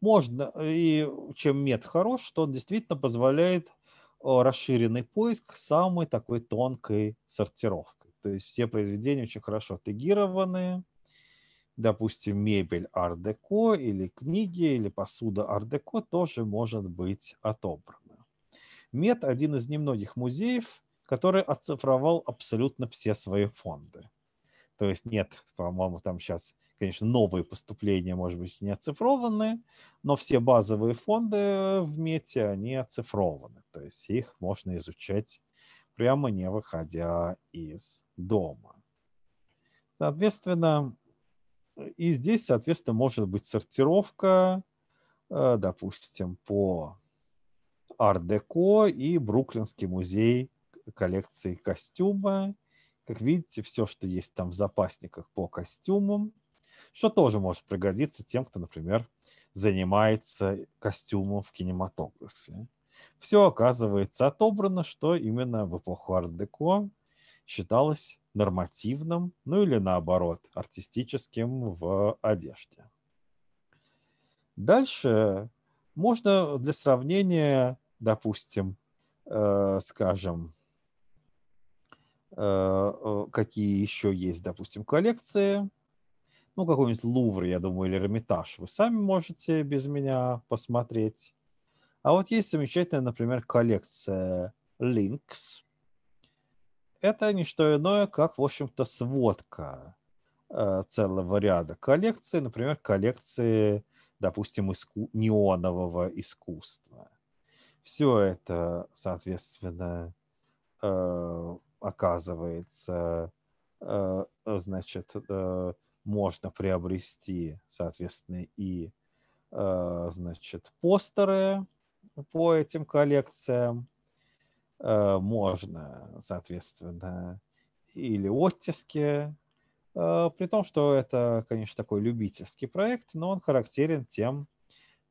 Можно, и чем мед хорош, что он действительно позволяет э, расширенный поиск самой такой тонкой сортировкой. То есть все произведения очень хорошо тегированы, допустим, мебель ардеко или книги или посуда ардеко тоже может быть отобрана. Мед – один из немногих музеев, который оцифровал абсолютно все свои фонды. То есть нет, по-моему, там сейчас, конечно, новые поступления, может быть, не оцифрованы, но все базовые фонды в мете, они оцифрованы. То есть их можно изучать прямо не выходя из дома. Соответственно, и здесь, соответственно, может быть сортировка, э, допустим, по Ардеко и Бруклинский музей коллекции костюма. Как видите, все, что есть там в запасниках по костюмам, что тоже может пригодиться тем, кто, например, занимается костюмом в кинематографе. Все оказывается отобрано, что именно в эпоху арт-деко считалось нормативным, ну или наоборот, артистическим в одежде. Дальше можно для сравнения, допустим, э, скажем, Э, э, какие еще есть, допустим, коллекции. Ну, какой-нибудь Лувр, я думаю, или Эрмитаж. Вы сами можете без меня посмотреть. А вот есть замечательная, например, коллекция Линкс. Это не что иное, как, в общем-то, сводка э, целого ряда коллекций, например, коллекции, допустим, иску... неонового искусства. Все это, соответственно, оказывается, э, э, значит, э, можно приобрести, соответственно, и значит, постеры по этим коллекциям, можно, соответственно, или оттиски, при том, что это, конечно, такой любительский проект, но он характерен тем,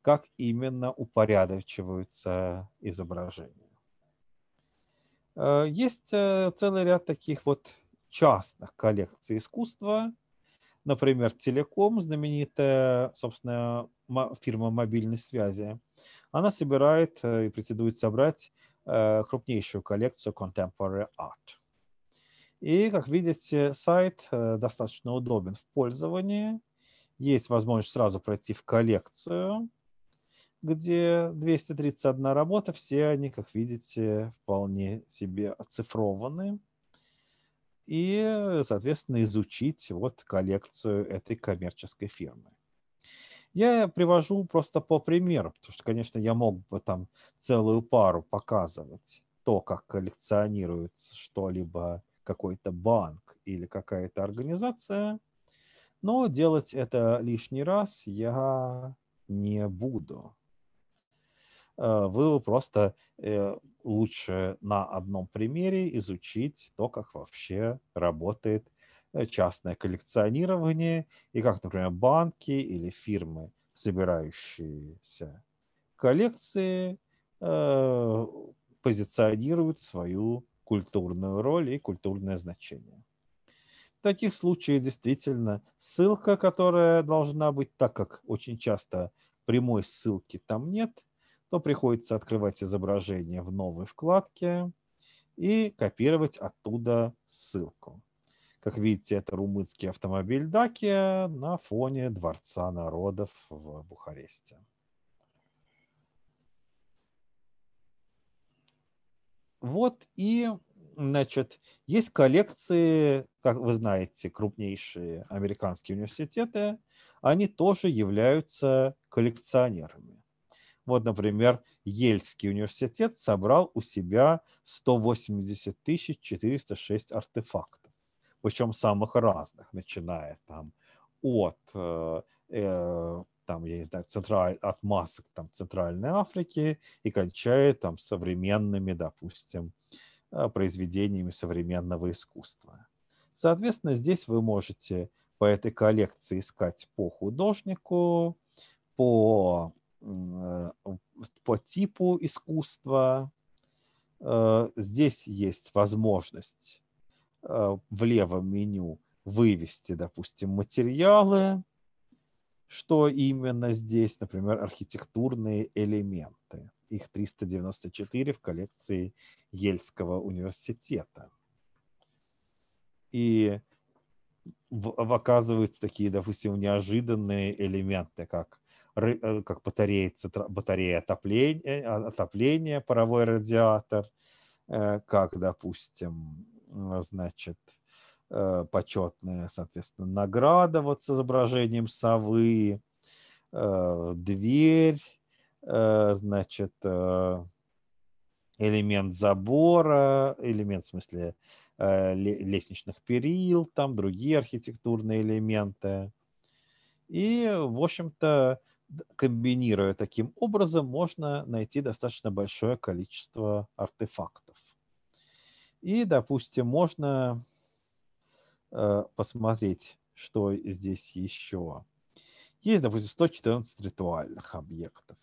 как именно упорядочиваются изображения. Э, есть э, целый ряд таких вот частных коллекций искусства. Например, Телеком, знаменитая, собственно, фирма мобильной связи, она собирает э, и претендует собрать крупнейшую коллекцию Contemporary Art. И, как видите, сайт достаточно удобен в пользовании. Есть возможность сразу пройти в коллекцию, где 231 работа, все они, как видите, вполне себе оцифрованы. И, соответственно, изучить вот коллекцию этой коммерческой фирмы. Я привожу просто по примеру, потому что, конечно, я мог бы там целую пару показывать то, как коллекционирует что-либо какой-то банк или какая-то организация, но делать это лишний раз я не буду. Э, вы просто э, лучше на одном примере изучить то, как вообще работает э, частное коллекционирование и как, например, банки или фирмы, собирающиеся коллекции, позиционируют свою культурную роль и культурное значение. В таких случаях действительно ссылка, которая должна быть, так как очень часто прямой ссылки там нет, то приходится открывать изображение в новой вкладке и копировать оттуда ссылку. Как видите, это румынский автомобиль Дакия на фоне Дворца народов в Бухаресте. Вот и, значит, есть коллекции, как вы знаете, крупнейшие американские университеты, они тоже являются коллекционерами. Вот, например, Ельский университет собрал у себя 180 406 артефактов, причем самых разных, начиная там от э, э, там, я не знаю, централь, от масок там, Центральной Африки и кончая там современными, допустим, э, произведениями современного искусства. Соответственно, здесь вы можете по этой коллекции искать по художнику, по Э, по типу искусства. Э, здесь есть возможность э, в левом меню вывести, допустим, материалы, что именно здесь, например, архитектурные элементы. Их 394 в коллекции Ельского университета. И оказываются такие, допустим, неожиданные элементы, как Э, как батарея, батарея э, отопления, отопления, паровой радиатор, э, как, допустим, значит, почетная, соответственно, награда вот с изображением совы, дверь, значит, элемент забора, элемент, в смысле, лестничных перил, там другие архитектурные элементы. И, в общем-то, комбинируя таким образом, можно найти достаточно большое количество артефактов. И, допустим, можно э, посмотреть, что здесь еще. Есть, допустим, 114 ритуальных объектов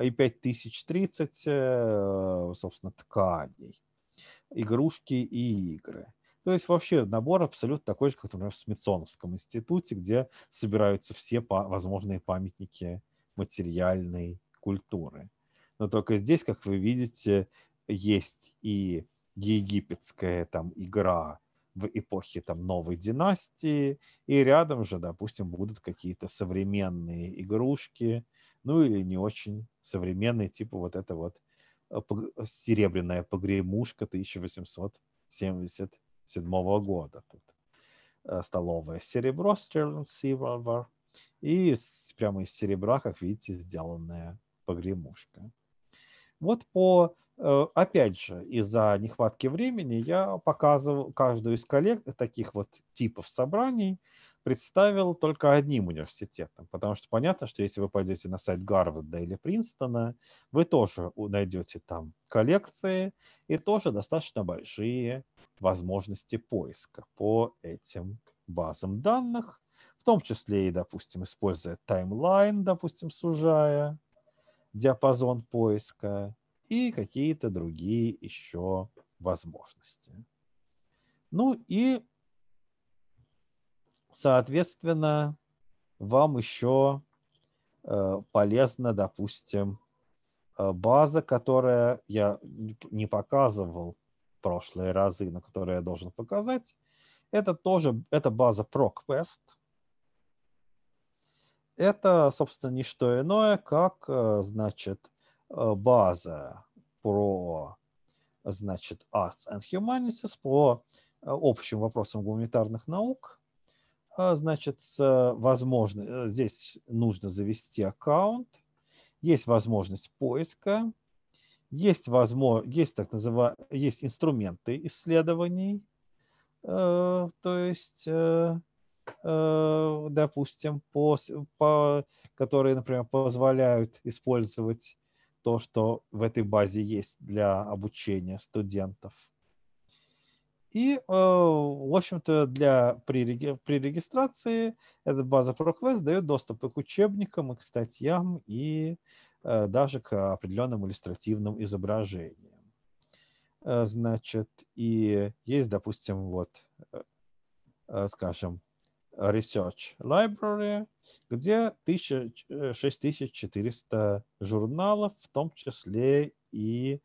и 5030, э, собственно, тканей, игрушки и игры. То есть вообще набор абсолютно такой же, как, например, в Смитсоновском институте, где собираются все возможные памятники материальной культуры. Но только здесь, как вы видите, есть и египетская там игра в эпохе там новой династии, и рядом же, допустим, будут какие-то современные игрушки, ну или не очень современные, типа вот это вот э, серебряная погремушка 1870 седьмого года. Тут э, столовое серебро, sterling silver, и прямо из серебра, как видите, сделанная погремушка. Вот по, э, опять же, из-за нехватки времени я показывал каждую из коллег таких вот типов собраний, представил только одним университетом, потому что понятно, что если вы пойдете на сайт Гарварда или Принстона, вы тоже найдете там коллекции и тоже достаточно большие, возможности поиска по этим базам данных, в том числе и, допустим, используя таймлайн, допустим, сужая диапазон поиска и какие-то другие еще возможности. Ну и, соответственно, вам еще э, полезна, допустим, э, база, которая я не показывал, прошлые разы, на которые я должен показать, это тоже это база ProQuest. Это, собственно, не что иное, как, э, значит, э, база про, значит, Arts and Humanities по э, общим вопросам гуманитарных наук. Значит, возможно, здесь нужно завести аккаунт. Есть возможность поиска есть, возможно, есть, так называемые, есть инструменты исследований, э, то есть, э, э, допустим, по, по, которые, например, позволяют использовать то, что в этой базе есть для обучения студентов. И, в общем-то, для, при, при регистрации эта база ProQuest дает доступ и к учебникам, и к статьям, и Э, даже к определенным иллюстративным изображениям. Э, значит, и есть, допустим, вот, э, скажем, Research Library, где 6400 журналов, в том числе и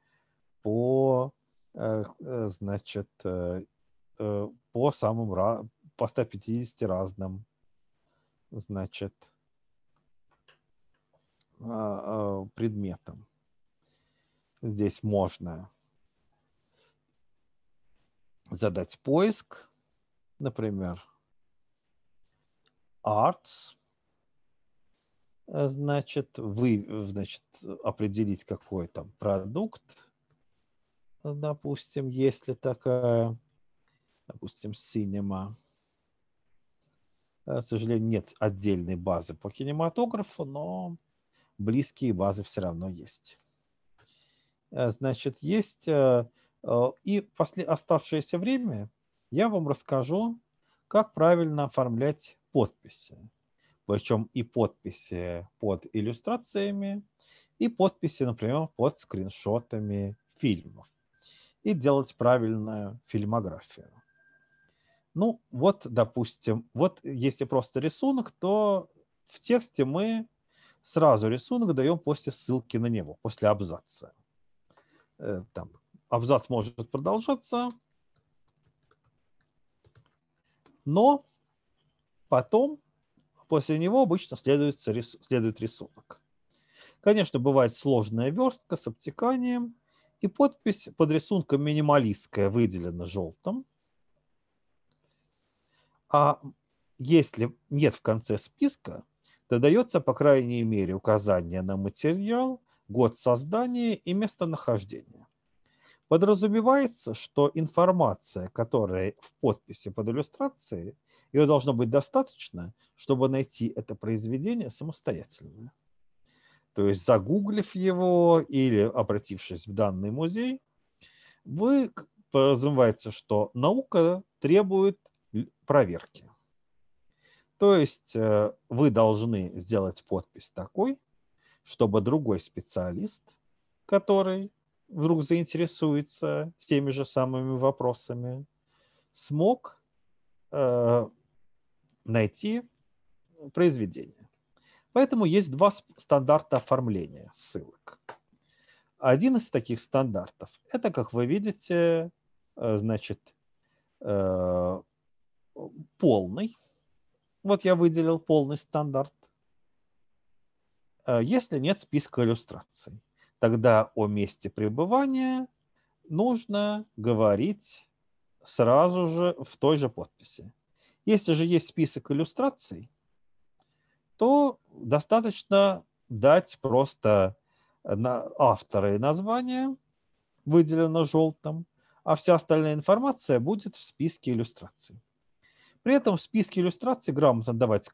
по, значит, по самым, по 150 разным, значит, а, а, предметом. Здесь можно задать поиск, например, arts, значит, вы, значит, определить какой там продукт, допустим, если такая, допустим, cinema. К сожалению, нет отдельной базы по кинематографу, но близкие базы все равно есть. Э, значит, есть э, э, и после оставшееся время я вам расскажу, как правильно оформлять подписи. Причем и подписи под иллюстрациями, и подписи, например, под скриншотами фильмов. И делать правильную фильмографию. Ну, вот, допустим, вот если просто рисунок, то в тексте мы сразу рисунок даем после ссылки на него, после абзаца. Э, там абзац может продолжаться, но потом, после него обычно следует, следует рисунок. Конечно, бывает сложная верстка с обтеканием, и подпись под рисунком минималистская выделена желтым. А если нет в конце списка, дается, по крайней мере, указание на материал, год создания и местонахождение. Подразумевается, что информация, которая в подписи под иллюстрацией, ее должно быть достаточно, чтобы найти это произведение самостоятельно. То есть загуглив его или обратившись в данный музей, вы, подразумевается, что наука требует проверки. То есть э, вы должны сделать подпись такой, чтобы другой специалист, который вдруг заинтересуется теми же самыми вопросами, смог э, найти произведение. Поэтому есть два стандарта оформления ссылок. Один из таких стандартов – это, как вы видите, э, значит, полный вот я выделил полный стандарт. Э, если нет списка иллюстраций, тогда о месте пребывания нужно говорить сразу же в той же подписи. Если же есть список иллюстраций, то достаточно дать просто на автора и название, выделено желтым, а вся остальная информация будет в списке иллюстраций. При этом в списке иллюстраций грамотно давать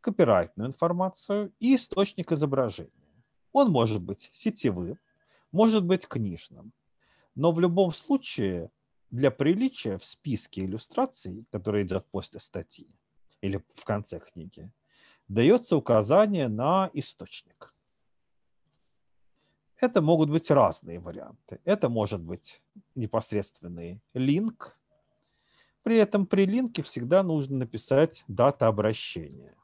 копирайтную информацию и источник изображения. Он может быть сетевым, может быть книжным. Но в любом случае для приличия в списке иллюстраций, которые идет после статьи или в конце книги, дается указание на источник. Это могут быть разные варианты. Это может быть непосредственный линк, при этом при линке всегда нужно написать дата обращения.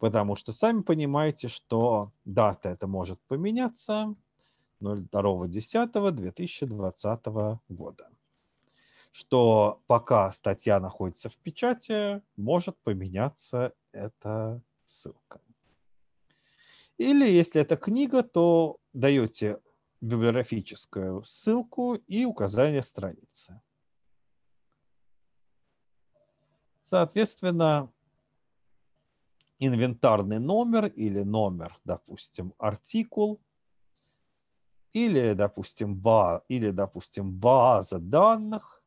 Потому что сами понимаете, что дата это может поменяться 02.10.2020 года. Что пока статья находится в печати, может поменяться эта ссылка. Или если это книга, то даете библиографическую ссылку и указание страницы. Соответственно, инвентарный номер или номер, допустим, артикул, или, допустим, ба, или, допустим, база данных,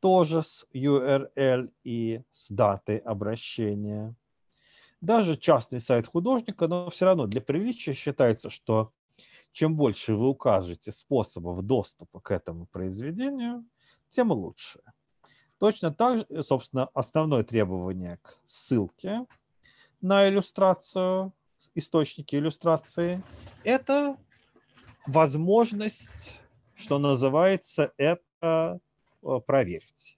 тоже с URL и с датой обращения. Даже частный сайт художника, но все равно для приличия считается, что чем больше вы укажете способов доступа к этому произведению, тем лучше. Точно так же, э, собственно, основное требование к ссылке на иллюстрацию, источники иллюстрации, это возможность, что называется, это э, проверить.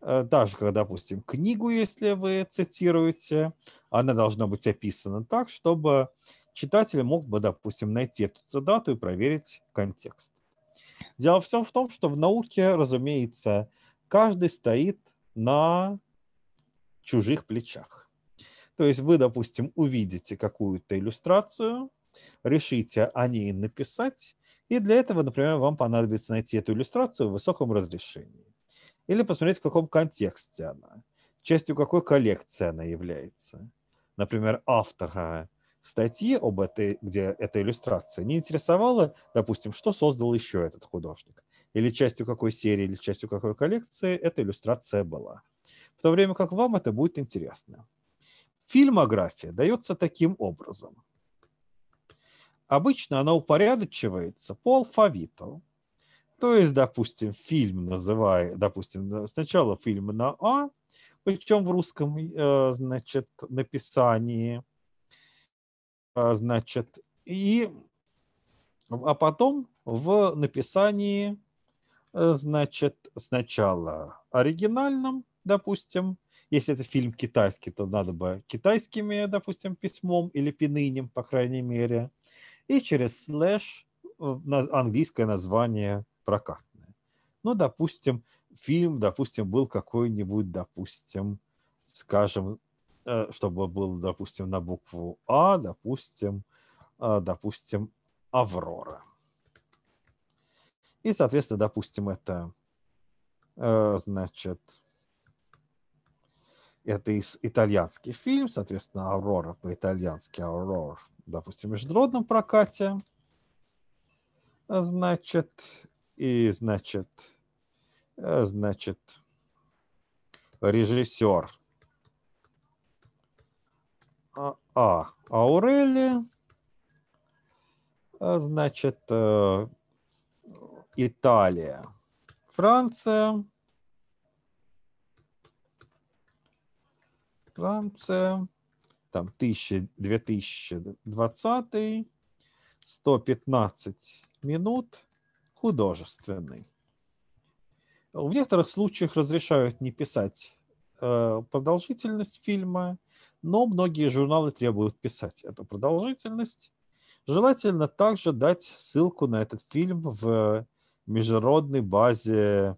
Э, даже, когда, допустим, книгу, если вы цитируете, она должна быть описана так, чтобы читатель мог бы, допустим, найти эту цитату и проверить контекст. Дело все в том, что в науке, разумеется, каждый стоит на чужих плечах. То есть вы, допустим, увидите какую-то иллюстрацию, решите о ней написать, и для этого, например, вам понадобится найти эту иллюстрацию в высоком разрешении. Или посмотреть, в каком контексте она, частью какой коллекции она является. Например, автора статьи об этой, где эта иллюстрация не интересовала, допустим, что создал еще этот художник или частью какой серии, или частью какой коллекции эта иллюстрация была. В то время как вам это будет интересно. Фильмография дается таким образом. Обычно она упорядочивается по алфавиту. То есть, допустим, фильм называя допустим, сначала фильм на А, причем в русском, э, значит, написании, э, значит, и, а потом в написании Э, значит, сначала оригинальном, допустим, если это фильм китайский, то надо бы китайскими, допустим, письмом или пинынем, по крайней мере, и через слэш э, английское название прокатное. Ну, допустим, фильм, допустим, был какой-нибудь, допустим, скажем, э, чтобы был, допустим, на букву А, допустим, допустим, Аврора. И, соответственно, допустим, это, э, значит, это из итальянский фильм, соответственно, «Аврора» по-итальянски «Аврора», допустим, в международном прокате. Значит, и, значит, э, значит, режиссер а, а Аурели, э, значит, Италия, Франция, Франция, там 1000, 2020, 115 минут, художественный. В некоторых случаях разрешают не писать э, продолжительность фильма, но многие журналы требуют писать эту продолжительность. Желательно также дать ссылку на этот фильм в міжнародній базі э,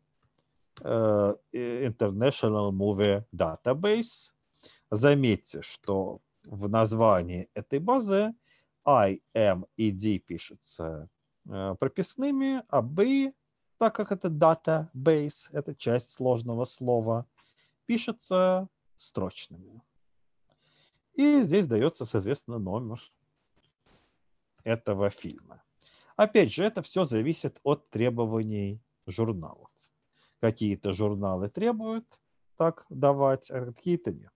International Movie Database. Заметьте, что в названии этой базы I, M и D пишутся э, прописными, а B, так как это database, это часть сложного слова, пишется строчными. И здесь дается, соответственно, номер этого фильма. Опять же, это все зависит от требований журналов. Какие-то журналы требуют так давать, а какие-то нет.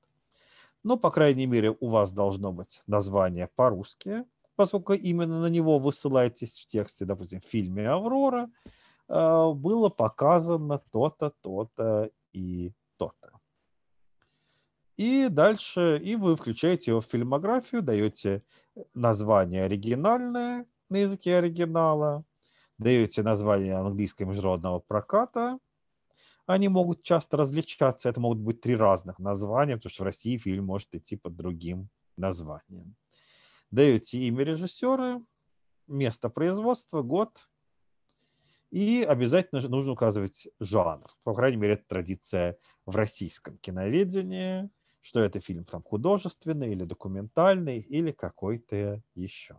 Но, ну, по крайней мере, у вас должно быть название по-русски, поскольку именно на него вы ссылаетесь в тексте, допустим, в фильме «Аврора», а, было показано то-то, то-то и то-то. И дальше, и вы включаете его в фильмографию, даете название оригинальное, на языке оригинала, даются названия английского международного проката. Они могут часто различаться, это могут быть три разных названия, потому что в России фильм может идти под другим названием. Даются имя режиссера, место производства, год, и обязательно нужно указывать жанр. По крайней мере, это традиция в российском киноведении, что это фильм там художественный или документальный или какой-то еще.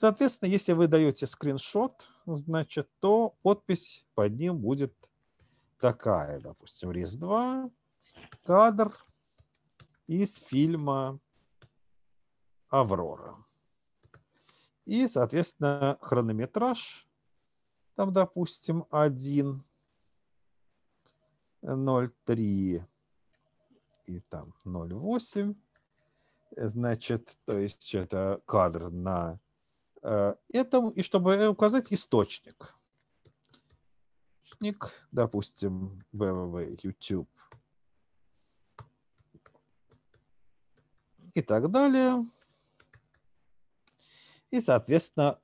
Соответственно, если вы даете скриншот, значит, то подпись под ним будет такая, допустим, рез 2, кадр из фильма «Аврора». И, соответственно, хронометраж, там, допустим, 1.03 и там 0.8. Значит, то есть это кадр на Э, это и чтобы э, указать источник. Источник, допустим, www, YouTube и так далее. И, соответственно,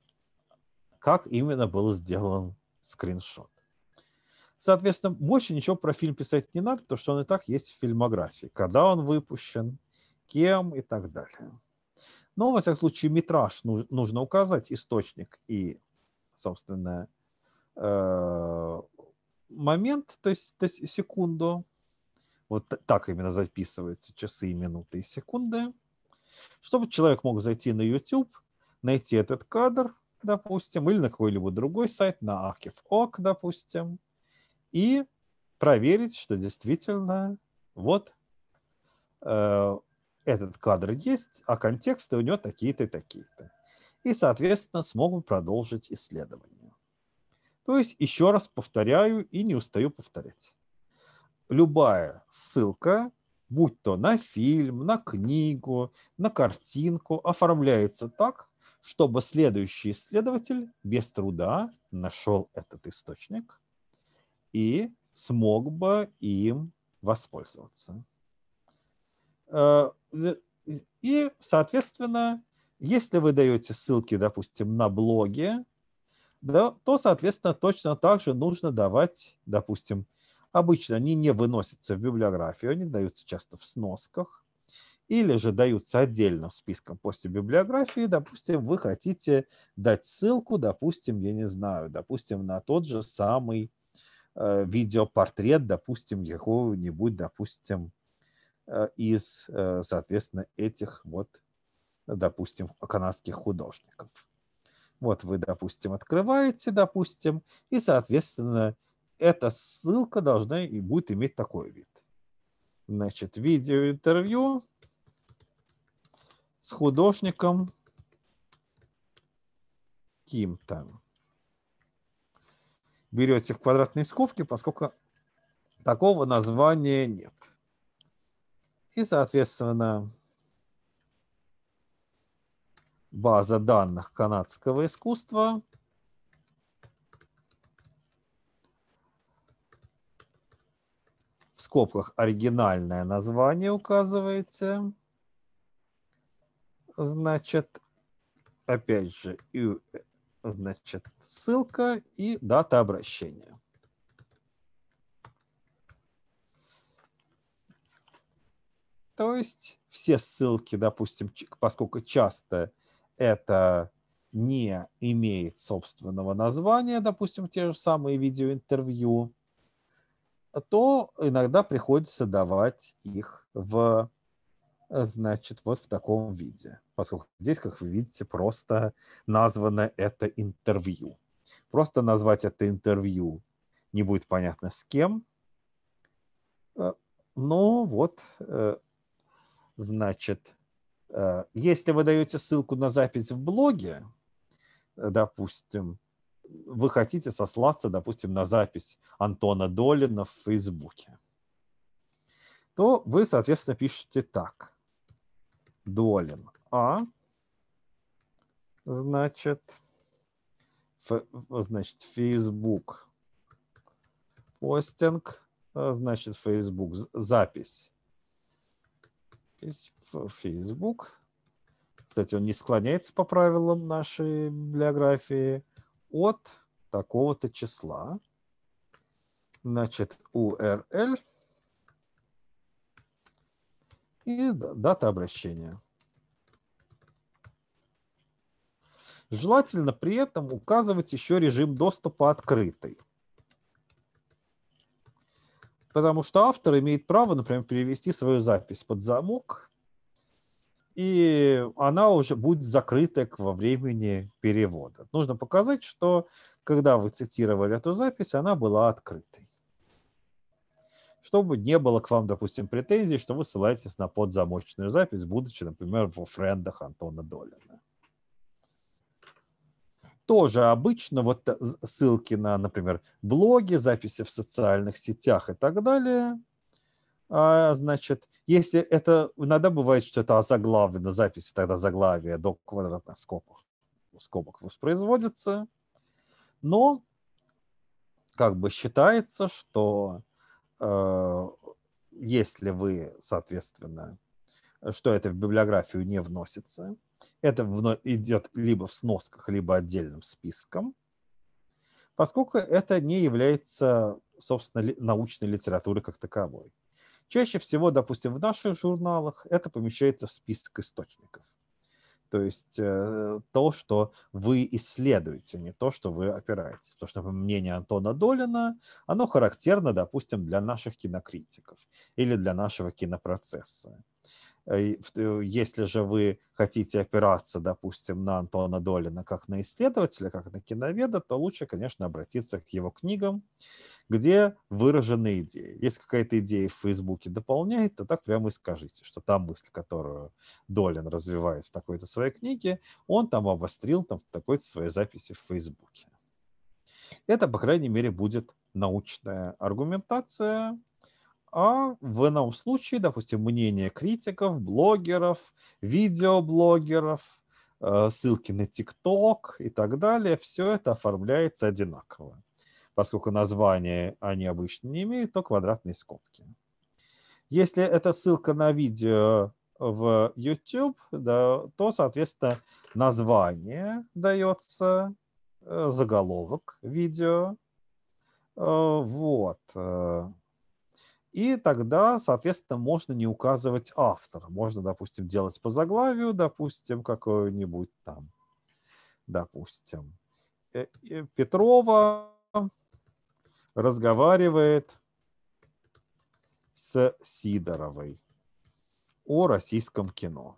как именно был сделан скриншот. Соответственно, больше ничего про фильм писать не надо, потому что он и так есть в фильмографии. Когда он выпущен, кем и так далее. Но, во всяком случае, метраж нужно указать, источник и, собственно, э, момент, то есть, то есть секунду. Вот так именно записываются часы, минуты и секунды. Чтобы человек мог зайти на YouTube, найти этот кадр, допустим, или на какой-либо другой сайт, на Archive.org, допустим, и проверить, что действительно вот э, этот кадр есть, а контексты у него такие-то и такие-то. И, соответственно, смогут продолжить исследование. То есть, еще раз повторяю и не устаю повторять. Любая ссылка, будь то на фильм, на книгу, на картинку, оформляется так, чтобы следующий исследователь без труда нашел этот источник и смог бы им воспользоваться э, и, соответственно, если вы даете ссылки, допустим, на блоги, да, то, соответственно, точно так же нужно давать, допустим, обычно они не выносятся в библиографию, они даются часто в сносках, или же даются отдельно в списком после библиографии. Допустим, вы хотите дать ссылку, допустим, я не знаю, допустим, на тот же самый э, видеопортрет, допустим, какого-нибудь, допустим, Э, из, э, соответственно, этих вот, допустим, канадских художников. Вот вы, допустим, открываете, допустим, и, соответственно, эта ссылка должна и будет иметь такой вид. Значит, видеоинтервью с художником Ким-то. Берете в квадратные скобки, поскольку такого названия нет. И, соответственно, база данных канадского искусства в скобках оригинальное название указываете. Значит, опять же, значит, ссылка и дата обращения. То есть все ссылки, допустим, поскольку часто это не имеет собственного названия, допустим, те же самые видеоинтервью, то иногда приходится давать их в, значит, вот в таком виде. Поскольку здесь, как вы видите, просто названо это интервью. Просто назвать это интервью не будет понятно с кем. Э, но вот э, Значит, э, если вы даете ссылку на запись в блоге, э, допустим, вы хотите сослаться, допустим, на запись Антона Долина в Фейсбуке, то вы, соответственно, пишете так. Долин А, значит, ф, значит, Facebook постинг, а, значит, Facebook запись Facebook. Кстати, он не склоняется по правилам нашей библиографии от такого-то числа. Значит, URL и дата обращения. Желательно при этом указывать еще режим доступа открытый. Потому что автор имеет право, например, перевести свою запись под замок, и она уже будет закрыта во времени перевода. Нужно показать, что когда вы цитировали эту запись, она была открытой. Чтобы не было к вам, допустим, претензий, что вы ссылаетесь на подзамочную запись, будучи, например, во френдах Антона Долина тоже обычно вот э, ссылки на, например, блоги, записи в социальных сетях и так далее. А, значит, если это иногда бывает, что это озаглавлено, записи тогда заглавие до квадратных скобок, скобок воспроизводится. Но как бы считается, что э, если вы, соответственно, что это в библиографию не вносится, это вновь идет либо в сносках, либо отдельным списком, поскольку это не является, собственно, научной литературой как таковой. Чаще всего, допустим, в наших журналах это помещается в список источников. То есть э, то, что вы исследуете, не то, что вы опираетесь. Потому что мнение Антона Долина, оно характерно, допустим, для наших кинокритиков или для нашего кинопроцесса. Э, э, если же вы хотите опираться, допустим, на Антона Долина как на исследователя, как на киноведа, то лучше, конечно, обратиться к его книгам, где выражены идеи. Если какая-то идея в Фейсбуке дополняет, то так прямо и скажите, что та мысль, которую Долин развивает в такой-то своей книге, он там обострил там, в такой-то своей записи в Фейсбуке. Это, по крайней мере, будет научная аргументация, а в ином случае, допустим, мнение критиков, блогеров, видеоблогеров, э, ссылки на ТикТок и так далее, все это оформляется одинаково, поскольку названия они обычно не имеют, то квадратные скобки. Если это ссылка на видео в YouTube, да, то, соответственно, название дается, э, заголовок видео. Э, вот. И тогда, соответственно, можно не указывать автора. Можно, допустим, делать по заглавию, допустим, какое-нибудь там, допустим, э, э, Петрова разговаривает с Сидоровой о российском кино.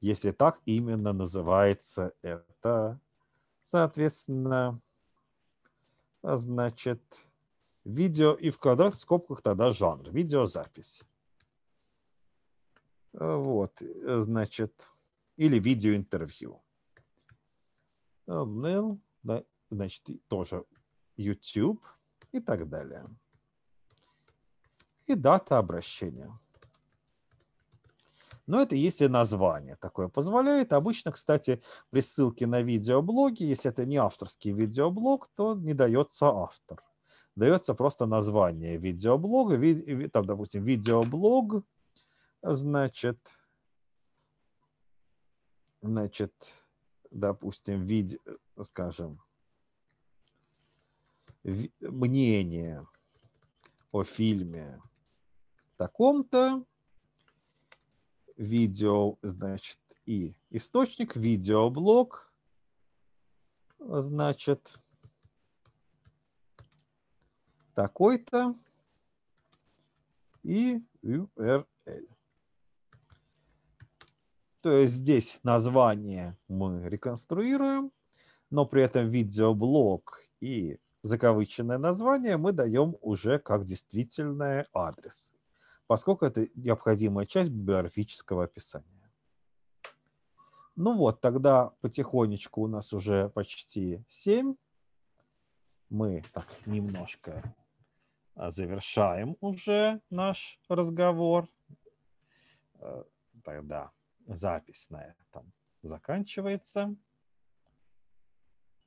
Если так именно называется это, соответственно, значит, видео и в квадратных скобках тогда жанр, видеозапись. Э, вот, э, значит, или видеоинтервью. Thumbnail, да, значит, тоже YouTube и так далее. И дата обращения. Но это если название такое позволяет. Обычно, кстати, при ссылке на видеоблоги, если это не авторский видеоблог, то не дается автор дается просто название видеоблога, ви, там, допустим, видеоблог, значит, значит, допустим, вид, скажем, мнение о фильме таком-то, видео, значит, и источник, видеоблог, значит, такой-то и URL. То есть здесь название мы реконструируем, но при этом видеоблог и закавыченное название мы даем уже как действительный адрес, поскольку это необходимая часть библиографического описания. Ну вот, тогда потихонечку у нас уже почти 7. Мы так немножко а, завершаем уже наш разговор. Э, тогда запись на этом заканчивается.